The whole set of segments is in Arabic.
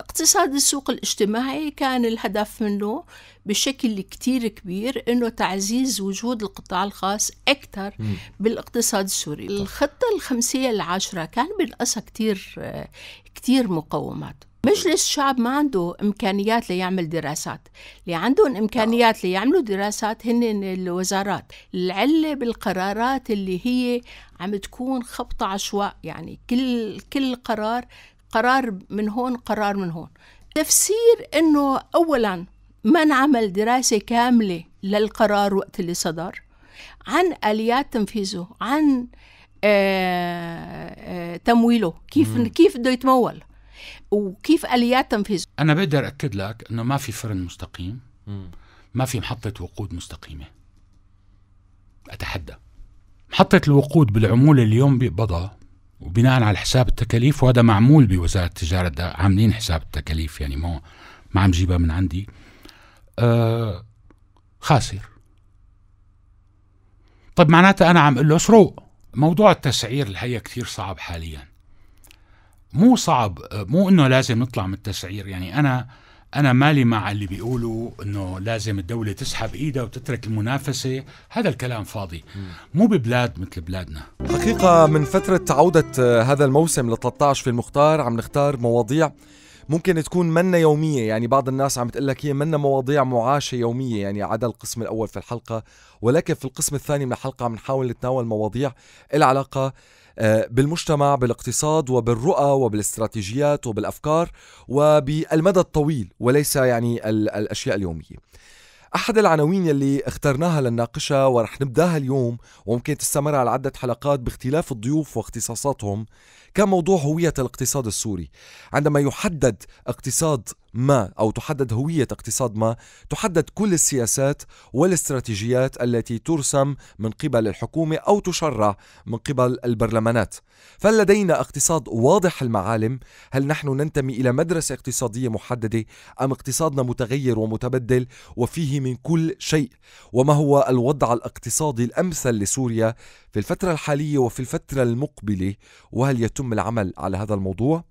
اقتصاد السوق الاجتماعي كان الهدف منه بشكل كتير كبير انه تعزيز وجود القطاع الخاص اكثر بالاقتصاد السوري الخطه الخمسيه العاشره كان بنقصها كتير كتير مقومات مجلس الشعب ما عنده امكانيات ليعمل دراسات اللي عندهم امكانيات آه. ليعملوا دراسات هن الوزارات العله بالقرارات اللي هي عم تكون خبطه عشواء يعني كل كل قرار قرار من هون قرار من هون تفسير انه اولا ما انعمل دراسه كامله للقرار وقت اللي صدر عن اليات تنفيذه عن آآ آه، آآ آه، تمويله كيف مم. كيف بده يتمول وكيف اليات تنفيذه انا بقدر اكد لك انه ما في فرن مستقيم مم. ما في محطه وقود مستقيمه اتحدى محطه الوقود بالعموله اليوم بقبضها وبناء على حساب التكاليف وهذا معمول بوزاره التجاره ده عاملين حساب التكاليف يعني ما ما عم جيبها من عندي آه خاسر طب معناتها انا عم اقول له سروق موضوع التسعير الحقيقه كثير صعب حاليا مو صعب مو انه لازم نطلع من التسعير يعني انا انا مالي مع اللي بيقولوا انه لازم الدوله تسحب ايدها وتترك المنافسه هذا الكلام فاضي مو ببلاد مثل بلادنا حقيقه من فتره عوده آه، هذا الموسم ل 13 في المختار عم نختار مواضيع ممكن تكون منا يومية يعني بعض الناس عم تقلك لك هي منا مواضيع معاشة يومية يعني عدا القسم الأول في الحلقة ولكن في القسم الثاني من الحلقة عم نحاول نتناول مواضيع العلاقة علاقة بالمجتمع بالاقتصاد وبالرؤى وبالاستراتيجيات وبالافكار وبالمدى الطويل وليس يعني الاشياء اليوميه. احد العناوين يلي اخترناها للناقشه ورح نبداها اليوم وممكن تستمر على عده حلقات باختلاف الضيوف واختصاصاتهم كان موضوع هويه الاقتصاد السوري عندما يحدد اقتصاد ما او تحدد هويه اقتصاد ما تحدد كل السياسات والاستراتيجيات التي ترسم من قبل الحكومه او تشرع من قبل البرلمانات فهل لدينا اقتصاد واضح المعالم هل نحن ننتمي الى مدرسه اقتصاديه محدده ام اقتصادنا متغير ومتبدل وفيه من كل شيء وما هو الوضع الاقتصادي الامثل لسوريا في الفتره الحاليه وفي الفتره المقبله وهل يتم العمل على هذا الموضوع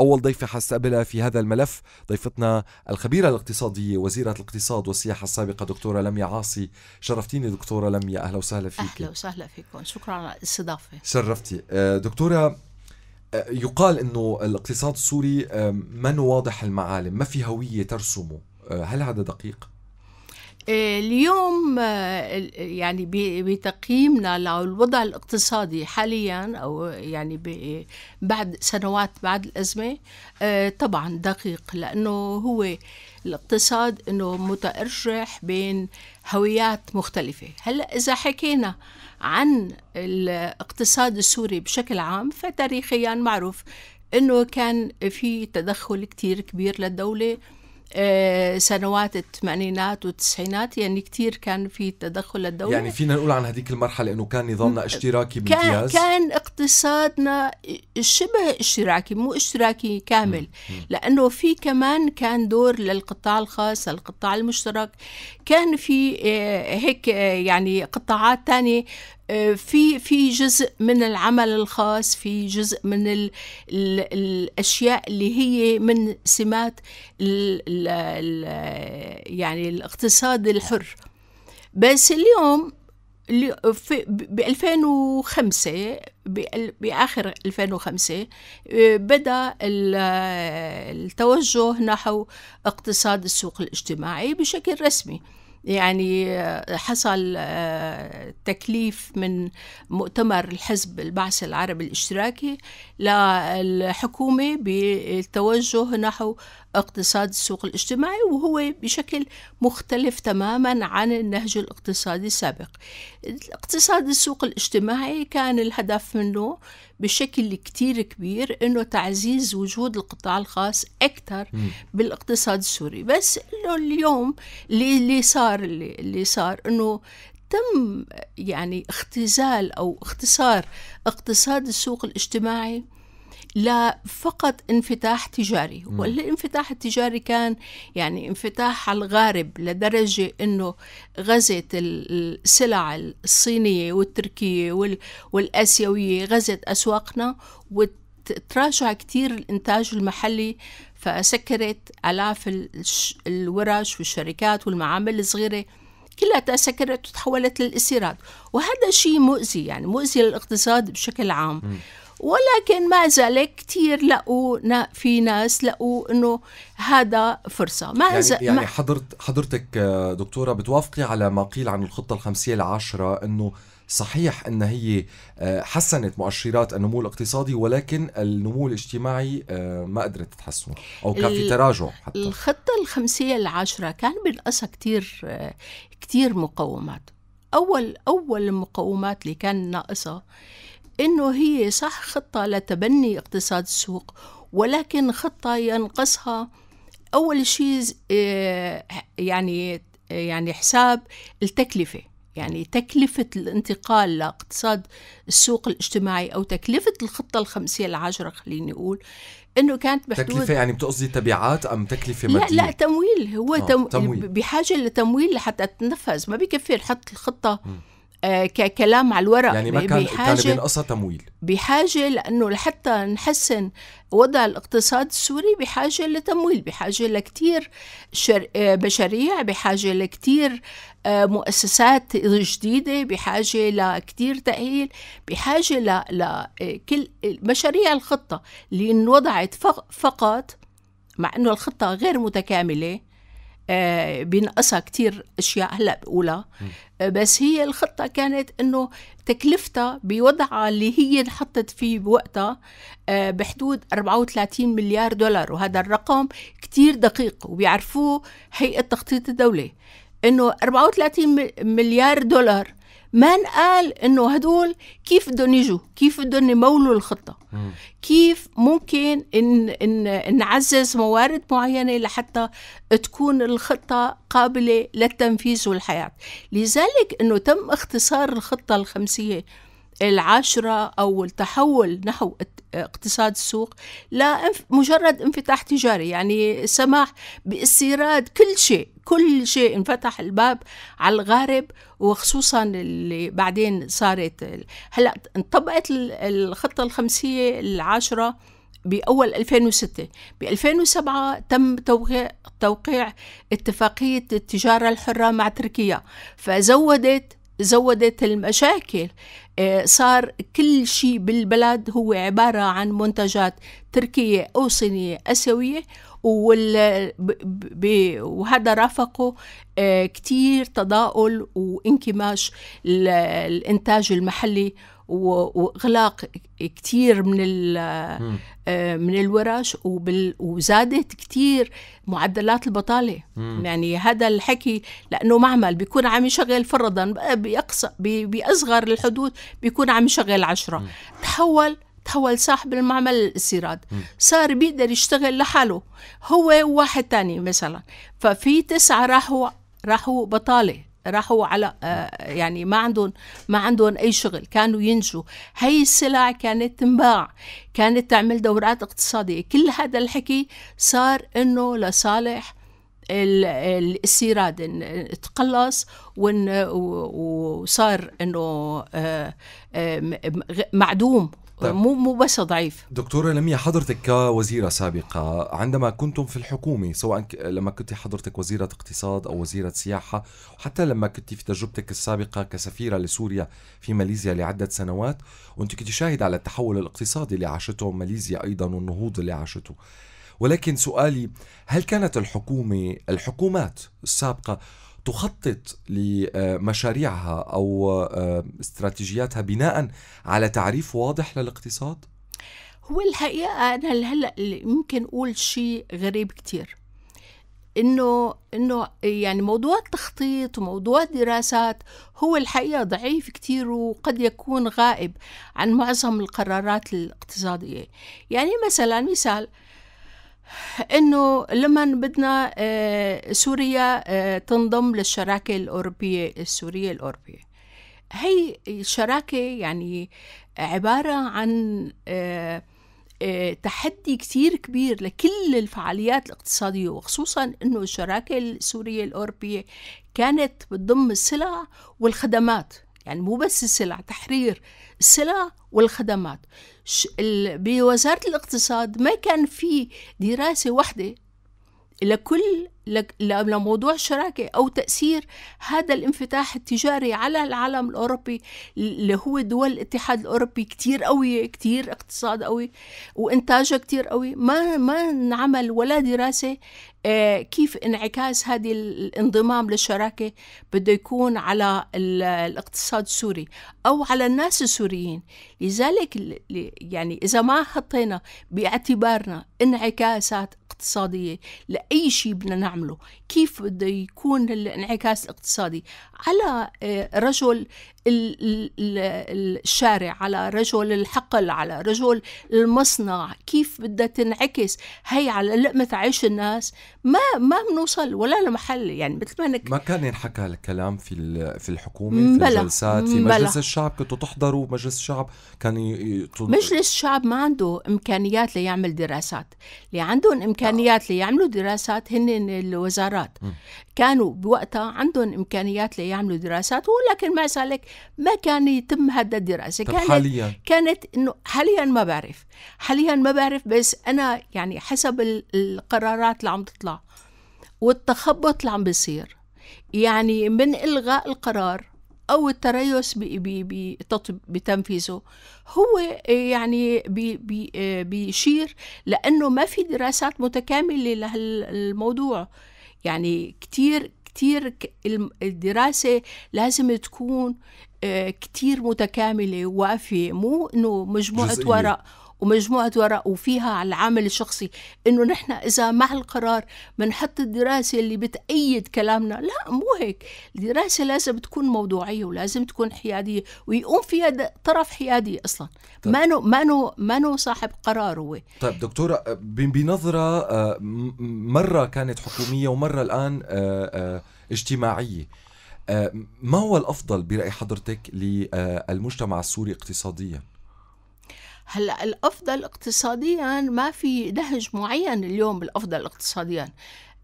أول ضيفة حستقبلها في هذا الملف ضيفتنا الخبيرة الاقتصادية وزيرة الاقتصاد والسياحة السابقة دكتورة لميا عاصي شرفتيني دكتورة لميا أهلا وسهلا فيك أهلا وسهلا فيكم شكرا على الاستضافة شرفتي آه، دكتورة آه، يقال أنه الاقتصاد السوري آه، من واضح المعالم ما في هوية ترسمه هل هذا دقيق؟ اليوم آه، يعني بتقييمنا للوضع الاقتصادي حاليا او يعني بعد سنوات بعد الازمه آه، طبعا دقيق لانه هو الاقتصاد انه متارجح بين هويات مختلفه هلا اذا حكينا عن الاقتصاد السوري بشكل عام فتاريخيا معروف انه كان في تدخل كتير كبير للدوله آه، سنوات الثمانينات والتسعينات يعني كثير كان في تدخل للدولة يعني فينا نقول عن هذيك المرحلة انه كان نظامنا اشتراكي بامتياز كان, كان اقتصادنا شبه اشتراكي مو اشتراكي كامل لانه في كمان كان دور للقطاع الخاص القطاع المشترك كان في آه، هيك آه، يعني قطاعات ثانيه في في جزء من العمل الخاص في جزء من ال ال الاشياء اللي هي من سمات ال ال يعني الاقتصاد الحر بس اليوم ب 2005 بآخر 2005 آه، بدأ التوجه نحو اقتصاد السوق الاجتماعي بشكل رسمي يعني آه، حصل آه، تكليف من مؤتمر الحزب البعث العربي الاشتراكي للحكومة بالتوجه نحو اقتصاد السوق الاجتماعي وهو بشكل مختلف تماما عن النهج الاقتصادي السابق اقتصاد السوق الاجتماعي كان الهدف منه بشكل كتير كبير انه تعزيز وجود القطاع الخاص اكثر بالاقتصاد السوري بس انه اليوم اللي صار اللي صار انه تم يعني اختزال او اختصار اقتصاد السوق الاجتماعي لا فقط انفتاح تجاري والانفتاح التجاري كان يعني انفتاح على الغارب لدرجة أنه غزت السلع الصينية والتركية والأسيوية غزت أسواقنا وتراجع كتير الإنتاج المحلي فسكرت ألاف الورش والشركات والمعامل الصغيرة كلها سكرت وتحولت للإسيرات وهذا شيء مؤذي يعني مؤذي للاقتصاد بشكل عام م. ولكن مع ذلك كثير لقوا في ناس لقوا انه هذا فرصه ما يعني, ز... يعني حضرت حضرتك آه، دكتوره بتوافقي على ما قيل عن الخطه الخمسيه العاشره انه صحيح ان هي آه، حسنت مؤشرات النمو الاقتصادي ولكن النمو الاجتماعي آه، ما قدرت تحسنه او كان في تراجع حتى الخطه الخمسيه العاشره كان بنقصها كثير كثير مقومات اول اول المقومات اللي كان ناقصها أنه هي صح خطة لتبني اقتصاد السوق ولكن خطة ينقصها أول شيء آه، يعني يعني حساب التكلفة يعني تكلفة الانتقال لاقتصاد السوق الاجتماعي أو تكلفة الخطة الخمسية العاشره خليني أقول انه كانت بحدود تكلفه يعني بتقصدي تبعات ام تكلفه ماديه؟ لا لا تمويل هو آه تم... تمويل. بحاجه لتمويل لحتى تتنفذ ما بكفي نحط الخطه م. آه، ككلام على الورق يعني ما كان بحاجة كان بينقصها تمويل بحاجة لأنه لحتى نحسن وضع الاقتصاد السوري بحاجة لتمويل بحاجة لكتير شر... آه، مشاريع بحاجة لكتير آه، مؤسسات جديدة بحاجة لكتير تأهيل بحاجة ل... لكل مشاريع الخطة اللي انوضعت فقط مع أنه الخطة غير متكاملة آه، بينقصها كتير اشياء هلا بقولها آه، بس هي الخطه كانت انه تكلفتها بوضعها اللي هي انحطت فيه بوقتها آه، بحدود 34 مليار دولار وهذا الرقم كتير دقيق وبيعرفوه هيئه تخطيط الدوله انه 34 مليار دولار من قال انه هدول كيف بدهم يجوا كيف بدهم يمولوا الخطه كيف ممكن إن, إن نعزز موارد معينه لحتى تكون الخطه قابله للتنفيذ والحياه لذلك انه تم اختصار الخطه الخمسيه العشرة أو التحول نحو اقتصاد السوق لا مجرد انفتاح تجاري يعني سماح باستيراد كل شيء كل شيء انفتح الباب على الغارب وخصوصا اللي بعدين صارت هلا انطبقت الخطة الخمسية العاشرة بأول 2006 ب 2007 تم توقيع اتفاقية التجارة الحرة مع تركيا فزودت زودت المشاكل آه، صار كل شيء بالبلد هو عبارة عن منتجات تركية أو صينية أسيوية وال... ب... وهذا رافقه آه، كتير تضاؤل وانكماش الانتاج المحلي واغلاق كثير من آه، من الورش وزادت كثير معدلات البطاله مم. يعني هذا الحكي لانه معمل بيكون عم يشغل فرضا باقصى باصغر الحدود بيكون عم يشغل عشرة مم. تحول تحول صاحب المعمل للاستيراد صار بيقدر يشتغل لحاله هو وواحد تاني مثلا ففي تسعة راحوا راحوا بطالة راحوا على آه، يعني ما عندهم ما عندهم اي شغل كانوا ينجوا هي السلع كانت تنباع كانت تعمل دورات اقتصاديه كل هذا الحكي صار انه لصالح الاستيراد تقلص وصار انه آه، آه، معدوم طيب. مو مو بس ضعيف دكتوره لميا حضرتك كوزيره سابقه عندما كنتم في الحكومه سواء لما كنت حضرتك وزيره اقتصاد او وزيره سياحه وحتى لما كنت في تجربتك السابقه كسفيره لسوريا في ماليزيا لعده سنوات وانت كنت شاهد على التحول الاقتصادي اللي عاشته ماليزيا ايضا والنهوض اللي عاشته ولكن سؤالي هل كانت الحكومه الحكومات السابقه تخطط لمشاريعها او آه، استراتيجياتها بناء على تعريف واضح للاقتصاد؟ هو الحقيقه انا هلا ممكن اقول شيء غريب كثير انه انه يعني موضوع التخطيط وموضوع الدراسات هو الحقيقه ضعيف كثير وقد يكون غائب عن معظم القرارات الاقتصاديه يعني مثلا مثال انه لما بدنا آه، سوريا آه، تنضم للشراكه الاوروبيه السوريه الاوروبيه هي الشراكه يعني عباره عن آه، تحدي كثير كبير لكل الفعاليات الاقتصادية وخصوصا أنه الشراكة السورية الأوروبية كانت بتضم السلع والخدمات يعني مو بس السلع تحرير السلع والخدمات بوزارة الاقتصاد ما كان في دراسة واحدة لكل لموضوع الشراكة أو تأثير هذا الانفتاح التجاري على العالم الأوروبي اللي هو دول الاتحاد الأوروبي كتير قوية كتير اقتصاد قوي وإنتاجه كتير قوي ما ما انعمل ولا دراسة آه، كيف انعكاس هذه الانضمام للشراكة بده يكون على الاقتصاد السوري أو على الناس السوريين لذلك يعني إذا ما حطينا باعتبارنا انعكاسات اقتصادية لأي شيء بدنا نعمله كيف بده يكون الانعكاس الاقتصادي على آه، رجل الشارع على رجل الحقل على رجل المصنع كيف بدها تنعكس هي على لقمة عيش الناس ما ما بنوصل ولا لمحل يعني مثل ما انك ما كان ينحكى هالكلام في في الحكومه في الجلسات في مجلس بلا. الشعب كنتوا تحضروا مجلس الشعب كان ي... مجلس الشعب ما عنده امكانيات ليعمل دراسات اللي عندهم امكانيات آه. ليعملوا دراسات هن الوزارات م. كانوا بوقتها عندهم امكانيات ليعملوا دراسات ولكن مع ذلك ما كان يتم هذا الدراسه طب كانت حاليا كانت انه حاليا ما بعرف حاليا ما بعرف بس انا يعني حسب القرارات اللي عم تطلع والتخبط اللي عم بيصير يعني من الغاء القرار او التريث بتنفيذه هو يعني بي بي بيشير لانه ما في دراسات متكامله لهالموضوع يعني كتير كتير الدراسة لازم تكون آه، كتير متكاملة ووافية مو إنه مجموعة جزئية. ورق ومجموعة ورق وفيها على العامل الشخصي إنه نحن إذا مع القرار بنحط الدراسة اللي بتأيد كلامنا لا مو هيك الدراسة لازم تكون موضوعية ولازم تكون حيادية ويقوم فيها طرف حيادي أصلا طيب. مانو مانو مانو صاحب قرار هو طيب دكتورة آه، بنظرة آه، مرة كانت حكومية ومرة الآن آه، اجتماعية ما هو الافضل براي حضرتك للمجتمع السوري اقتصاديا؟ هلا الافضل اقتصاديا ما في نهج معين اليوم بالافضل اقتصاديا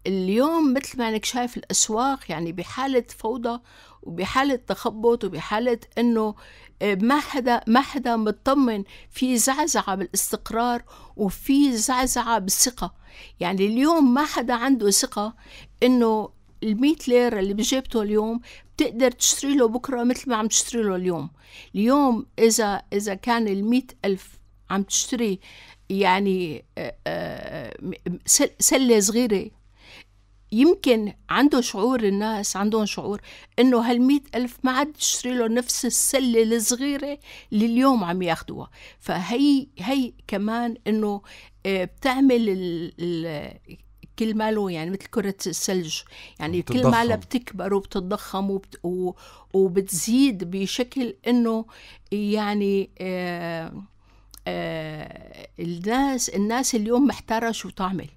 اليوم مثل ما انك شايف الاسواق يعني بحاله فوضى وبحاله تخبط وبحاله انه آه، ما حدا ما حدا مطمن في زعزعه بالاستقرار وفي زعزعه بالثقه يعني اليوم ما حدا عنده ثقه انه ال100 ليره اللي بجيبته اليوم بتقدر تشتري له بكره مثل ما عم تشتري له اليوم اليوم اذا اذا كان ال ألف عم تشتري يعني آه، آه، سله صغيره يمكن عنده شعور الناس عندهم شعور انه هال ألف ما عاد تشتري له نفس السله الصغيره اللي اليوم عم ياخدوها فهي هي كمان انه آه، بتعمل ال كل ماله يعني مثل كرة الثلج يعني بتضخم. كل مالها بتكبر وبتتضخم وبت... و... وبتزيد بشكل انه يعني آ... آه، آ... آه، الناس الناس اليوم محتاره شو تعمل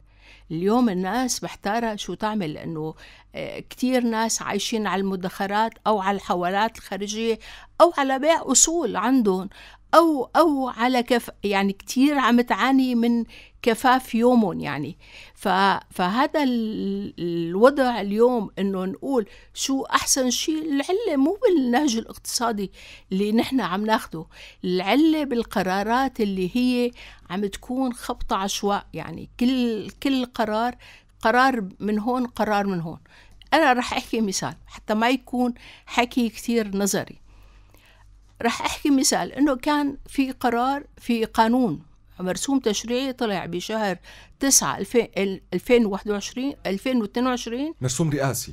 اليوم الناس محتارة شو تعمل لأنه آه، كتير ناس عايشين على المدخرات أو على الحوالات الخارجية أو على بيع أصول عندهم أو أو على كف يعني كتير عم تعاني من كفاف يومهم يعني ف... فهذا الوضع اليوم انه نقول شو احسن شيء العله مو بالنهج الاقتصادي اللي نحن عم ناخده العله بالقرارات اللي هي عم تكون خبطه عشواء يعني كل كل قرار قرار من هون قرار من هون انا رح احكي مثال حتى ما يكون حكي كثير نظري راح أحكي مثال إنه كان في قرار في قانون مرسوم تشريعي طلع بشهر 9 2021 2022 مرسوم رئاسي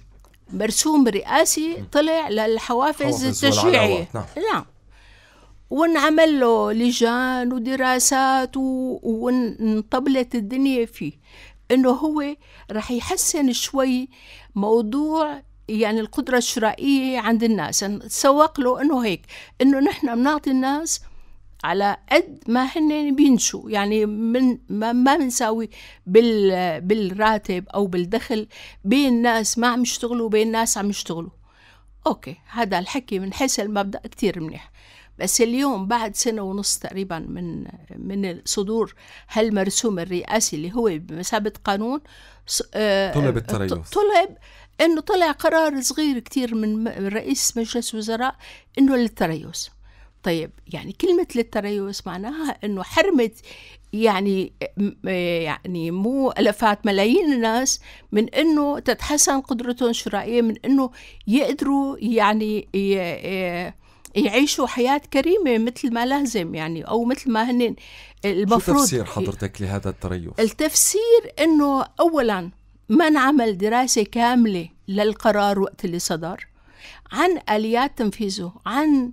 مرسوم رئاسي طلع للحوافز التشريعية نعم. نعم ونعمل له لجان ودراسات ونطبلت وانطبلت الدنيا فيه انه هو رح يحسن شوي موضوع يعني القدرة الشرائية عند الناس نتسوق يعني له أنه هيك أنه نحن بنعطي الناس على قد ما هن بينشوا يعني من ما بنساوي بال بالراتب او بالدخل بين ناس ما عم يشتغلوا وبين ناس عم يشتغلوا اوكي هذا الحكي من حيث المبدا كتير منيح بس اليوم بعد سنة ونص تقريبا من من صدور هالمرسوم الرئاسي اللي هو بمثابة قانون آه، طلب التريث طلب انه طلع قرار صغير كتير من رئيس مجلس وزراء انه للتريث طيب يعني كلمة للتريث معناها انه حرمت يعني يعني مو الافات ملايين الناس من انه تتحسن قدرتهم الشرائيه من انه يقدروا يعني آه، يعيشوا حياة كريمة مثل ما لازم يعني أو مثل ما هن المفروض شو تفسير حضرتك لهذا التريث؟ التفسير أنه أولا ما انعمل دراسة كاملة للقرار وقت اللي صدر عن آليات تنفيذه عن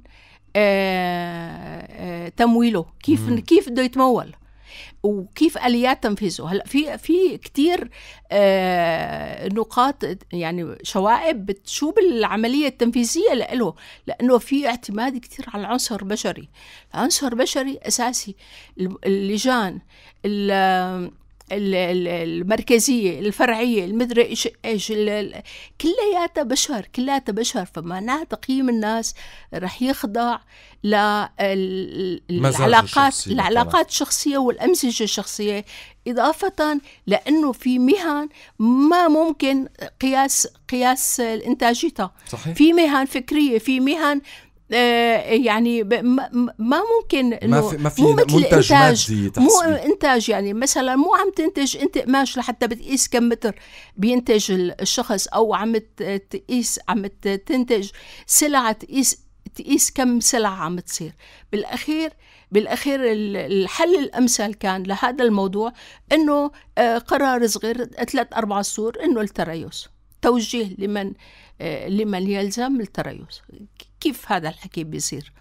آآ آه، آآ آه، تمويله كيف كيف بده يتمول وكيف اليات تنفيذه هلا في في كثير آه نقاط يعني شوائب بتشوب العمليه التنفيذيه له لانه في اعتماد كثير على عنصر بشري عنصر بشري اساسي اللجان المركزيه الفرعيه المدري ايش ايش كلياتها بشر كلياتها بشر فمعناها تقييم الناس رح يخضع للعلاقات العلاقات الشخصيه والامزجه الشخصيه إضافة لأنه في مهن ما ممكن قياس قياس إنتاجيتها صحيح. في مهن فكرية في مهن آه، يعني ما ممكن ما في, ما في مو مثل منتج انتاج مو انتاج يعني مثلا مو عم تنتج انت قماش لحتى بتقيس كم متر بينتج الشخص او عم تقيس عم تنتج سلعه تقيس تقيس كم سلعه عم تصير بالاخير بالاخير الحل الامثل كان لهذا الموضوع انه آه، قرار صغير ثلاث اربع سور انه التريث توجيه لمن آه، لمن يلزم التريث كيف هذا الحكي بيصير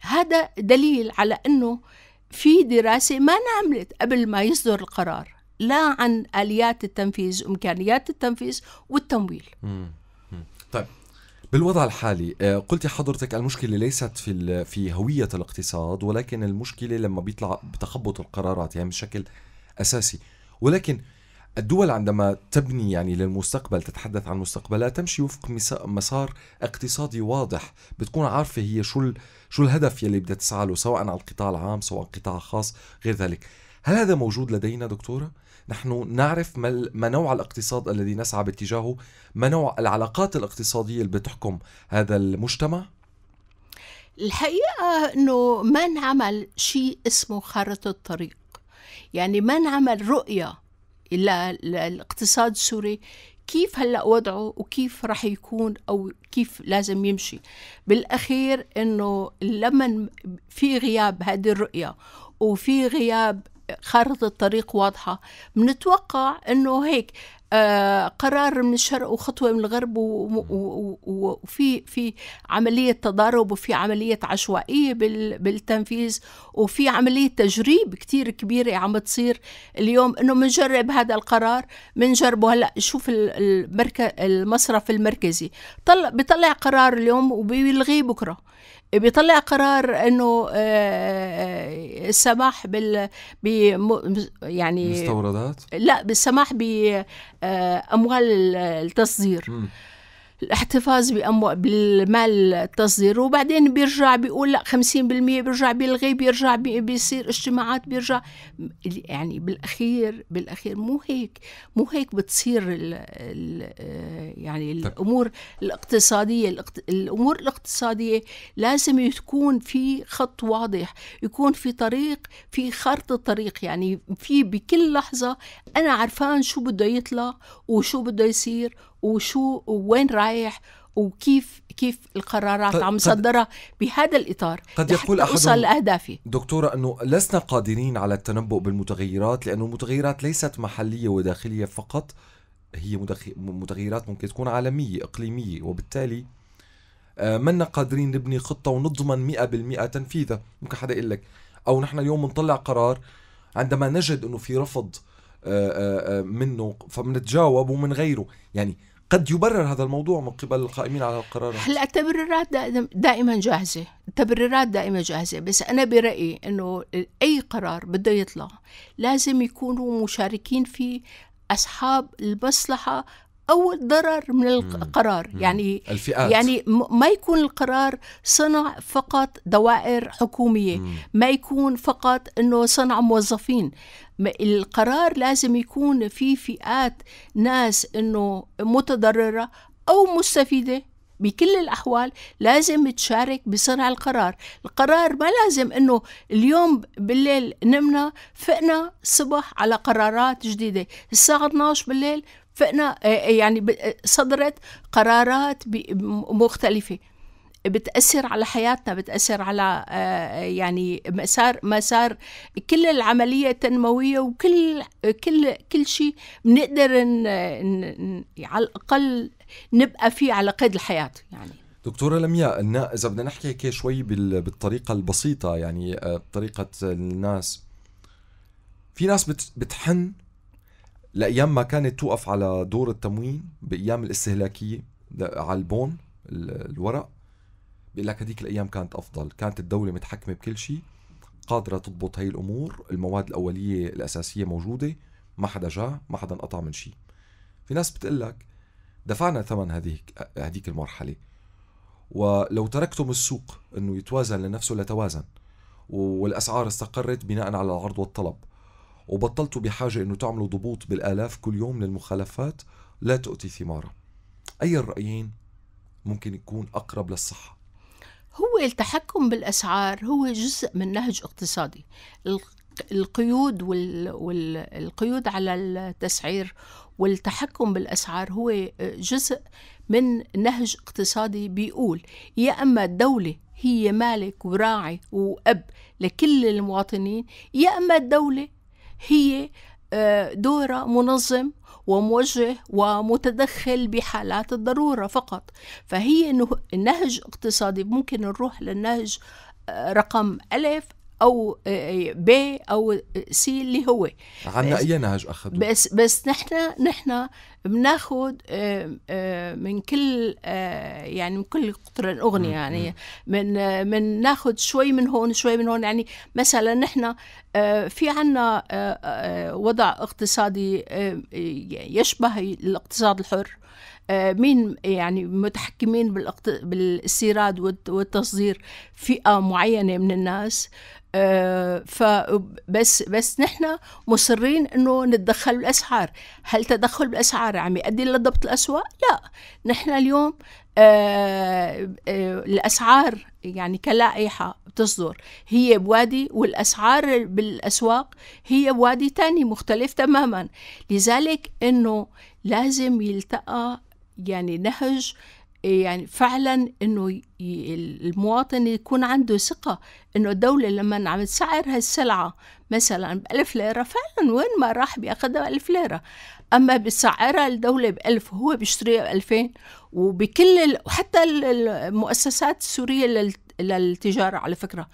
هذا دليل على أنه في دراسة ما انعملت قبل ما يصدر القرار لا عن آليات التنفيذ وإمكانيات التنفيذ والتمويل طيب بالوضع الحالي آه، قلت حضرتك المشكلة ليست في في هوية الاقتصاد ولكن المشكلة لما بيطلع بتخبط القرارات يعني بشكل أساسي ولكن الدول عندما تبني يعني للمستقبل تتحدث عن مستقبلها تمشي وفق مسار اقتصادي واضح بتكون عارفه هي شو شو الهدف يلي بدها تسعى له سواء على القطاع العام سواء قطاع خاص غير ذلك هل هذا موجود لدينا دكتوره نحن نعرف ما, ما نوع الاقتصاد الذي نسعى باتجاهه ما نوع العلاقات الاقتصاديه اللي بتحكم هذا المجتمع الحقيقه انه ما نعمل شيء اسمه خارطه طريق يعني ما نعمل رؤيه الاقتصاد السوري كيف هلا وضعه وكيف راح يكون او كيف لازم يمشي بالاخير انه لما في غياب هذه الرؤيه وفي غياب خارطة الطريق واضحة بنتوقع انه هيك آه، قرار من الشرق وخطوه من الغرب وفي في عمليه تضارب وفي عمليه عشوائيه بالتنفيذ وفي عمليه تجريب كتير كبيره عم تصير اليوم انه بنجرب هذا القرار بنجربه هلا شوف المركز المصرف المركزي طلع بيطلع قرار اليوم وبيلغيه بكره بيطلع قرار انه آه، آه، السماح بال يعني مستوردات لا بالسماح باموال آه، التصدير م. الاحتفاظ بالمال التصدير وبعدين بيرجع بيقول لا 50% بيرجع بيلغي بيرجع بيصير اجتماعات بيرجع يعني بالاخير بالاخير مو هيك مو هيك بتصير ال... ال... آه، يعني الامور الاقتصاديه الامور الاقتصاديه لازم تكون في خط واضح يكون في طريق في خرطة طريق يعني في بكل لحظه انا عرفان شو بده يطلع وشو بده يصير وشو وين رايح وكيف كيف القرارات عم صدرها بهذا الاطار قد يقول احد اوصل لاهدافي دكتوره انه لسنا قادرين على التنبؤ بالمتغيرات لانه المتغيرات ليست محليه وداخليه فقط هي متغيرات ممكن تكون عالميه اقليميه وبالتالي آه، منا قادرين نبني خطه ونضمن 100% تنفيذها ممكن حدا يقول لك او نحن اليوم بنطلع قرار عندما نجد انه في رفض آه، آه، آه، منه فبنتجاوب غيره يعني قد يبرر هذا الموضوع من قبل القائمين على القرارات هلا التبريرات دائما جاهزه التبريرات دائما جاهزه بس انا برايي انه اي قرار بده يطلع لازم يكونوا مشاركين فيه اصحاب المصلحه اول ضرر من القرار مم. يعني الفئات. يعني ما يكون القرار صنع فقط دوائر حكوميه مم. ما يكون فقط انه صنع موظفين القرار لازم يكون في فئات ناس انه متضرره او مستفيده بكل الأحوال لازم تشارك بصنع القرار القرار ما لازم أنه اليوم بالليل نمنا فقنا الصبح على قرارات جديدة الساعة 12 بالليل فانا آه، آه، يعني آه، صدرت قرارات مختلفه بتاثر على حياتنا بتاثر على يعني مسار مسار كل العمليه التنمويه وكل كل كل شيء بنقدر على الاقل نبقى فيه على قيد الحياه يعني دكتورة لمياء إذا بدنا نحكي هيك شوي بالطريقة البسيطة يعني بطريقة الناس في ناس بتحن لايام ما كانت توقف على دور التموين بايام الاستهلاكيه على البون الورق بيقول لك هذيك الايام كانت افضل كانت الدوله متحكمه بكل شيء قادره تضبط هي الامور المواد الاوليه الاساسيه موجوده ما حدا جاء ما حدا انقطع من شيء في ناس بتقول لك دفعنا ثمن هذيك هذيك المرحله ولو تركتم السوق انه يتوازن لنفسه لتوازن والاسعار استقرت بناء على العرض والطلب وبطلتوا بحاجة أنه تعملوا ضبوط بالآلاف كل يوم للمخالفات لا تؤتي ثمارا أي الرأيين ممكن يكون أقرب للصحة هو التحكم بالأسعار هو جزء من نهج اقتصادي القيود والقيود على التسعير والتحكم بالأسعار هو جزء من نهج اقتصادي بيقول يا أما الدولة هي مالك وراعي وأب لكل المواطنين يا أما الدولة هي آه، دوره منظم وموجه ومتدخل بحالات الضرورة فقط فهي نهج اقتصادي ممكن نروح للنهج آه، رقم ألف او آه، آه، ب او آه، سي اللي هو عندنا اي نهج اخذوه بس بس نحن نحن بناخذ من كل يعني من كل قطر الاغنيه يعني من من ناخذ شوي من هون شوي من هون يعني مثلا نحن في عنا وضع اقتصادي يشبه الاقتصاد الحر مين يعني متحكمين بالاستيراد والتصدير فئه معينه من الناس آه، فبس بس نحن مصرين انه نتدخل بالاسعار، هل تدخل بالاسعار عم يؤدي لضبط الاسواق؟ لا، نحن اليوم آه، آه، الاسعار يعني كلائحه بتصدر هي بوادي والاسعار بالاسواق هي بوادي تاني مختلف تماما، لذلك انه لازم يلتقى يعني نهج إيه، يعني فعلا انه المواطن يكون عنده ثقه انه الدوله لما عم تسعر هالسلعه مثلا ب 1000 ليره فعلا وين ما راح بياخذها ب 1000 ليره اما بسعرها الدوله ب 1000 وهو بيشتريها ب 2000 وبكل وحتى المؤسسات السوريه للتجاره على فكره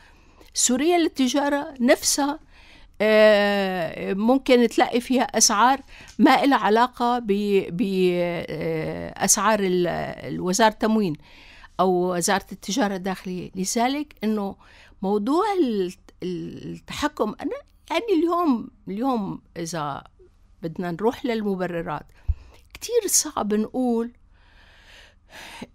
سوريا للتجاره نفسها آه، ممكن تلاقي فيها أسعار ما لها علاقة بأسعار آه، الوزارة التموين أو وزارة التجارة الداخلية لذلك أنه موضوع التحكم أنا يعني اليوم اليوم إذا بدنا نروح للمبررات كتير صعب نقول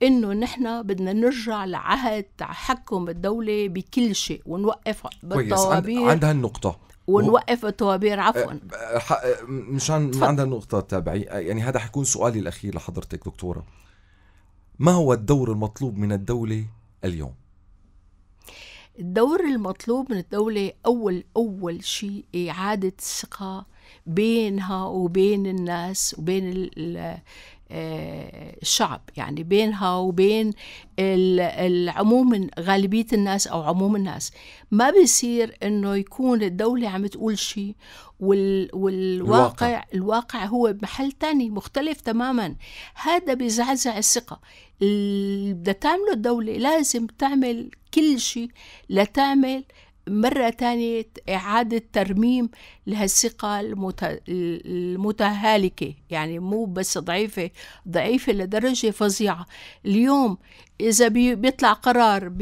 انه نحن بدنا نرجع لعهد تحكم الدوله بكل شيء ونوقف بالطوابير عند هالنقطه ونوقف الطوابير عفوا أه، أه، أه، مشان ما عندها نقطة تابعي يعني هذا حيكون سؤالي الأخير لحضرتك دكتورة ما هو الدور المطلوب من الدولة اليوم؟ الدور المطلوب من الدولة أول أول شيء إعادة الثقة بينها وبين الناس وبين آه، الشعب يعني بينها وبين العموم غالبية الناس أو عموم الناس ما بيصير أنه يكون الدولة عم تقول شيء وال والواقع الواقع. الواقع هو محل تاني مختلف تماما هذا بيزعزع الثقة اللي بدها تعمله الدولة لازم تعمل كل شيء لتعمل آه مرة تانية إعادة ترميم لهالثقة المتهالكة يعني مو بس ضعيفة ضعيفة لدرجة فظيعة اليوم إذا بيطلع قرار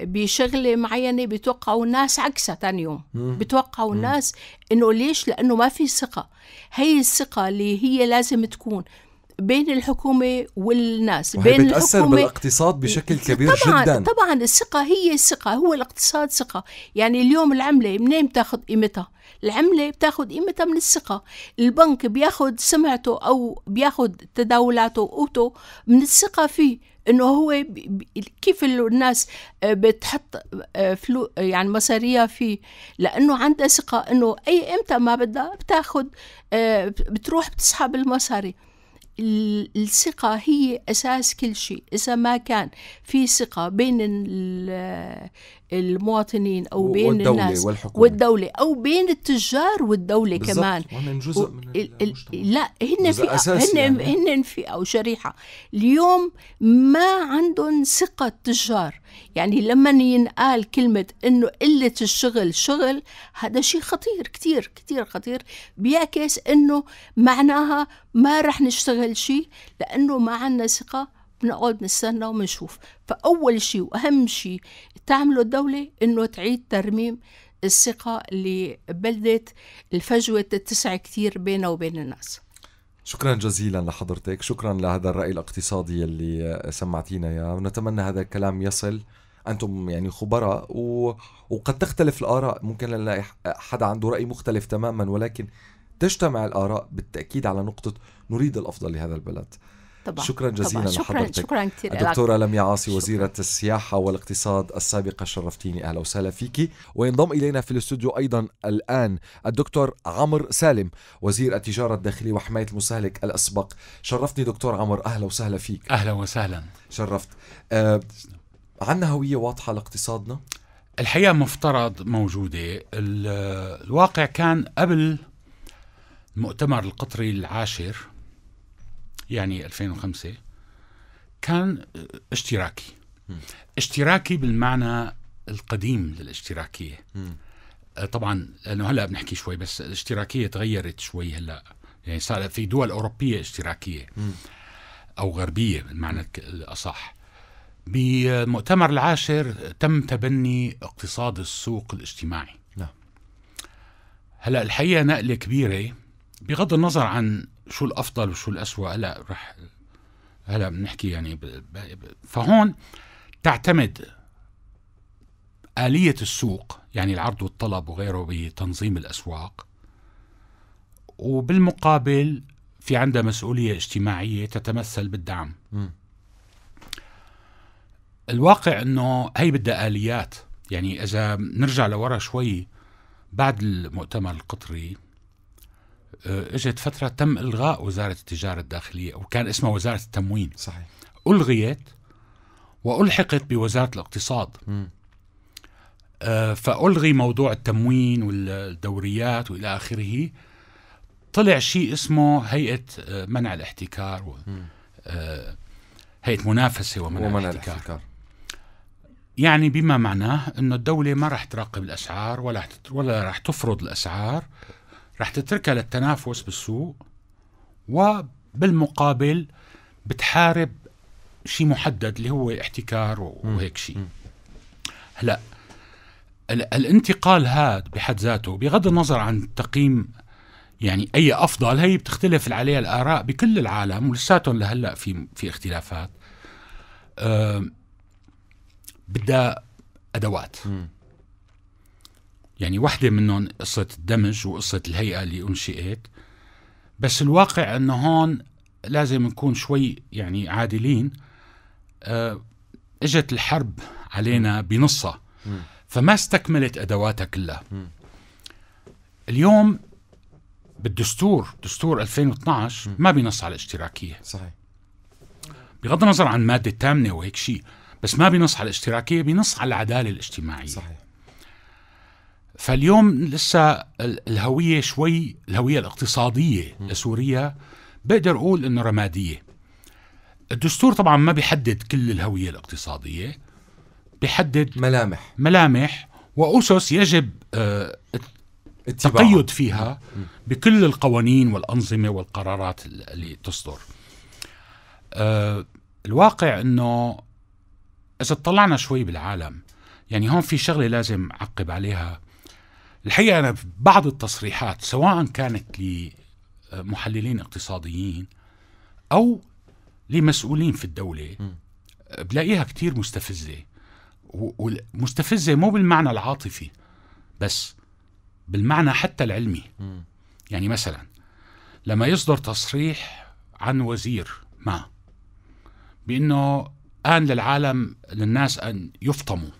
بشغلة معينة بتوقعوا الناس عكسها تاني يوم بتوقعوا الناس إنه ليش لأنه ما في ثقة هي الثقة اللي هي لازم تكون بين الحكومة والناس وهي بين بتأثر الحكومة بالاقتصاد بشكل كبير طبعاً جدا طبعا الثقة هي الثقة هو الاقتصاد ثقة يعني اليوم العملة منين بتاخذ قيمتها العملة بتاخذ قيمتها من الثقة البنك بياخذ سمعته أو بياخذ تداولاته وقوته من الثقة فيه انه هو كيف الناس آه، بتحط آه، فلو يعني مصاريها فيه لانه عندها ثقه انه اي امتى ما بدها بتاخذ آه، بتروح بتسحب المصاري الثقة هي أساس كل شيء إذا ما كان في ثقة بين المواطنين أو بين والدولة الناس والحكومة. والدولة أو بين التجار والدولة بالزبط. كمان هن جزء و... من المجتمع. لا هن فئة هن يعني. هن فئة أو شريحة اليوم ما عندهم ثقة تجار يعني لما ينقال كلمة إنه قلة الشغل شغل هذا شيء خطير كتير كتير خطير بيعكس إنه معناها ما رح نشتغل هالشيء لانه ما عندنا ثقه بنقعد نستنى وبنشوف فاول شيء واهم شيء تعمله الدوله انه تعيد ترميم الثقه اللي بلدت الفجوه تتسع كثير بينها وبين الناس شكرا جزيلا لحضرتك شكرا لهذا الرأي الاقتصادي اللي سمعتينا إياه ونتمنى هذا الكلام يصل أنتم يعني خبراء و... وقد تختلف الآراء ممكن نلاقي حدا عنده رأي مختلف تماما ولكن تجتمع الآراء بالتأكيد على نقطة نريد الأفضل لهذا البلد طبعا شكرا جزيلا طبعا. شكرا لحضرتك شكرا كثير الدكتورة لميا عاصي وزيرة السياحة والاقتصاد السابقة شرفتيني أهلا وسهلا فيك وينضم إلينا في الاستوديو أيضا الآن الدكتور عمر سالم وزير التجارة الداخلية وحماية المستهلك الأسبق شرفتني دكتور عمر أهلا وسهلا فيك أهلا وسهلا شرفت أه عندنا هوية واضحة لاقتصادنا الحقيقة مفترض موجودة الواقع كان قبل المؤتمر القطري العاشر يعني 2005 كان اشتراكي م. اشتراكي بالمعنى القديم للاشتراكيه م. آه، طبعا لانه هلا بنحكي شوي بس الاشتراكيه تغيرت شوي هلا يعني صار في دول اوروبيه اشتراكيه او غربيه بالمعنى الاصح بالمؤتمر العاشر تم تبني اقتصاد السوق الاجتماعي نعم هلا الحقيقه نقله كبيره بغض النظر عن شو الافضل وشو الاسوء هلا رح هلا بنحكي يعني ب... ب... فهون تعتمد آلية السوق يعني العرض والطلب وغيره بتنظيم الأسواق وبالمقابل في عندها مسؤولية اجتماعية تتمثل بالدعم م. الواقع أنه هي بدها آليات يعني إذا نرجع لورا شوي بعد المؤتمر القطري آه، اجت فتره تم الغاء وزاره التجاره الداخليه وكان اسمها وزاره التموين صحيح الغيت والحقت بوزاره الاقتصاد آه فالغي موضوع التموين والدوريات والى اخره طلع شيء اسمه هيئه آه، منع الاحتكار و آه، هيئه منافسه ومنع, ومنع الاحتكار. الاحتكار يعني بما معناه انه الدوله ما راح تراقب الاسعار ولا ولا راح تفرض الاسعار رح تتركها للتنافس بالسوق وبالمقابل بتحارب شيء محدد اللي هو احتكار وهيك شيء هلا الانتقال هذا بحد ذاته بغض النظر عن تقييم يعني اي افضل هي بتختلف عليها الاراء بكل العالم ولساتهم لهلا في في اختلافات أه بدها ادوات يعني وحده منهم قصة الدمج وقصة الهيئة اللي أنشئت بس الواقع أنه هون لازم نكون شوي يعني عادلين آه، اجت الحرب علينا بنصها فما استكملت أدواتها كلها اليوم بالدستور دستور 2012 ما بينص على الاشتراكية صحيح بغض النظر عن مادة الثامنه وهيك شيء بس ما بينص على الاشتراكية بينص على العدالة الاجتماعية صحيح فاليوم لسه الهوية شوي الهوية الاقتصادية لسوريا بقدر أقول أنه رمادية الدستور طبعا ما بيحدد كل الهوية الاقتصادية بيحدد ملامح ملامح وأسس يجب آه، التقيد فيها بكل القوانين والأنظمة والقرارات اللي تصدر آه، الواقع أنه إذا اطلعنا شوي بالعالم يعني هون في شغلة لازم أعقب عليها الحقيقة أنا بعض التصريحات سواء كانت لمحللين اقتصاديين أو لمسؤولين في الدولة بلاقيها كتير مستفزة ومستفزة مو بالمعنى العاطفي بس بالمعنى حتى العلمي يعني مثلا لما يصدر تصريح عن وزير ما بأنه آن للعالم للناس أن يفطموا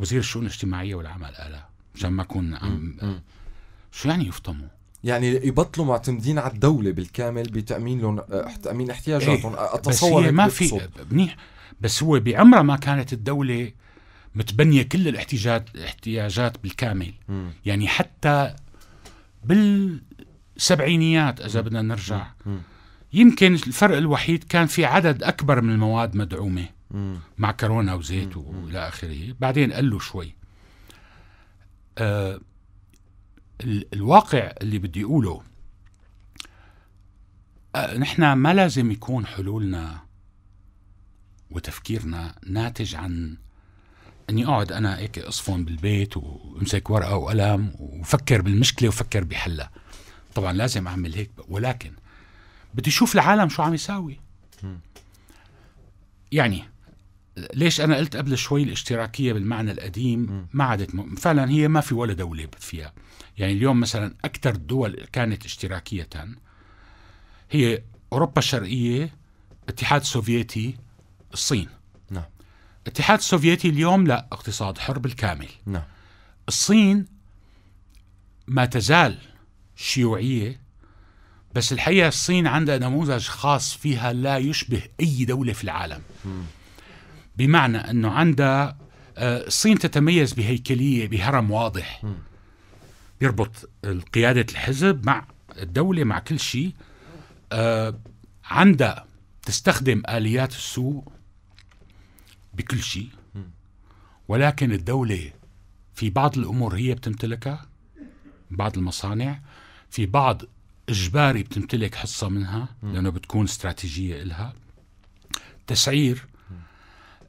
وزير الشؤون الاجتماعيه والعمل قالها عشان ما اكون عم شو يعني يفطموا؟ يعني يبطلوا معتمدين على الدولة بالكامل بتأمين لهم آه، تأمين احتياجاتهم إيه أتصور بس هي ما في منيح بس هو بعمرها ما كانت الدولة متبنية كل الاحتياجات الاحتياجات بالكامل م. يعني حتى بالسبعينيات إذا بدنا نرجع م. م. يمكن الفرق الوحيد كان في عدد أكبر من المواد مدعومة معكرونه وزيت والى اخره بعدين قلوا شوي آه الواقع اللي بدي اقوله آه نحن ما لازم يكون حلولنا وتفكيرنا ناتج عن اني اقعد انا هيك اصفن بالبيت وامسك ورقه وقلم وفكر بالمشكله وفكر بحلها طبعا لازم اعمل هيك ولكن بدي اشوف العالم شو عم يساوي يعني ليش انا قلت قبل شوي الاشتراكيه بالمعنى القديم ما عادت م... فعلا هي ما في ولا دوله فيها يعني اليوم مثلا اكثر الدول كانت اشتراكيه هي اوروبا الشرقيه الاتحاد السوفيتي الصين نعم الاتحاد السوفيتي اليوم لا اقتصاد حر بالكامل نعم الصين ما تزال شيوعيه بس الحقيقه الصين عندها نموذج خاص فيها لا يشبه اي دوله في العالم م. بمعنى أنه عندها آه، الصين تتميز بهيكلية بهرم واضح بيربط قيادة الحزب مع الدولة مع كل شيء آه، عندها تستخدم آليات السوق بكل شيء ولكن الدولة في بعض الأمور هي بتمتلكها بعض المصانع في بعض إجباري بتمتلك حصة منها لأنه بتكون استراتيجية لها تسعير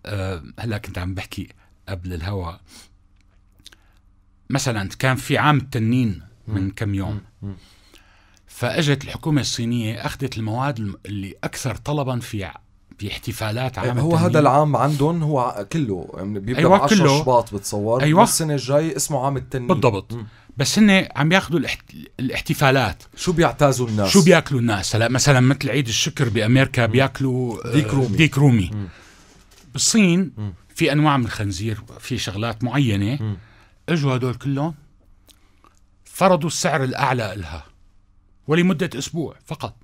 هلا آه، كنت عم بحكي قبل الهوا مثلا كان في عام التنين من كم يوم فاجت الحكومه الصينيه اخذت المواد اللي اكثر طلبا في في احتفالات عام هو هذا العام عندهم هو كله يعني بيبدا أيوة عشر كله. شباط بتصور أيوة. السنه الجاي اسمه عام التنين بالضبط م. بس هن عم ياخذوا الاحتفالات شو بيعتازوا الناس شو بياكلوا الناس هلا مثلا مثل عيد الشكر بامريكا بياكلوا ديك آه، رومي ديك رومي م. بالصين في انواع من الخنزير في شغلات معينه اجوا هدول كلهم فرضوا السعر الاعلى لها ولمده اسبوع فقط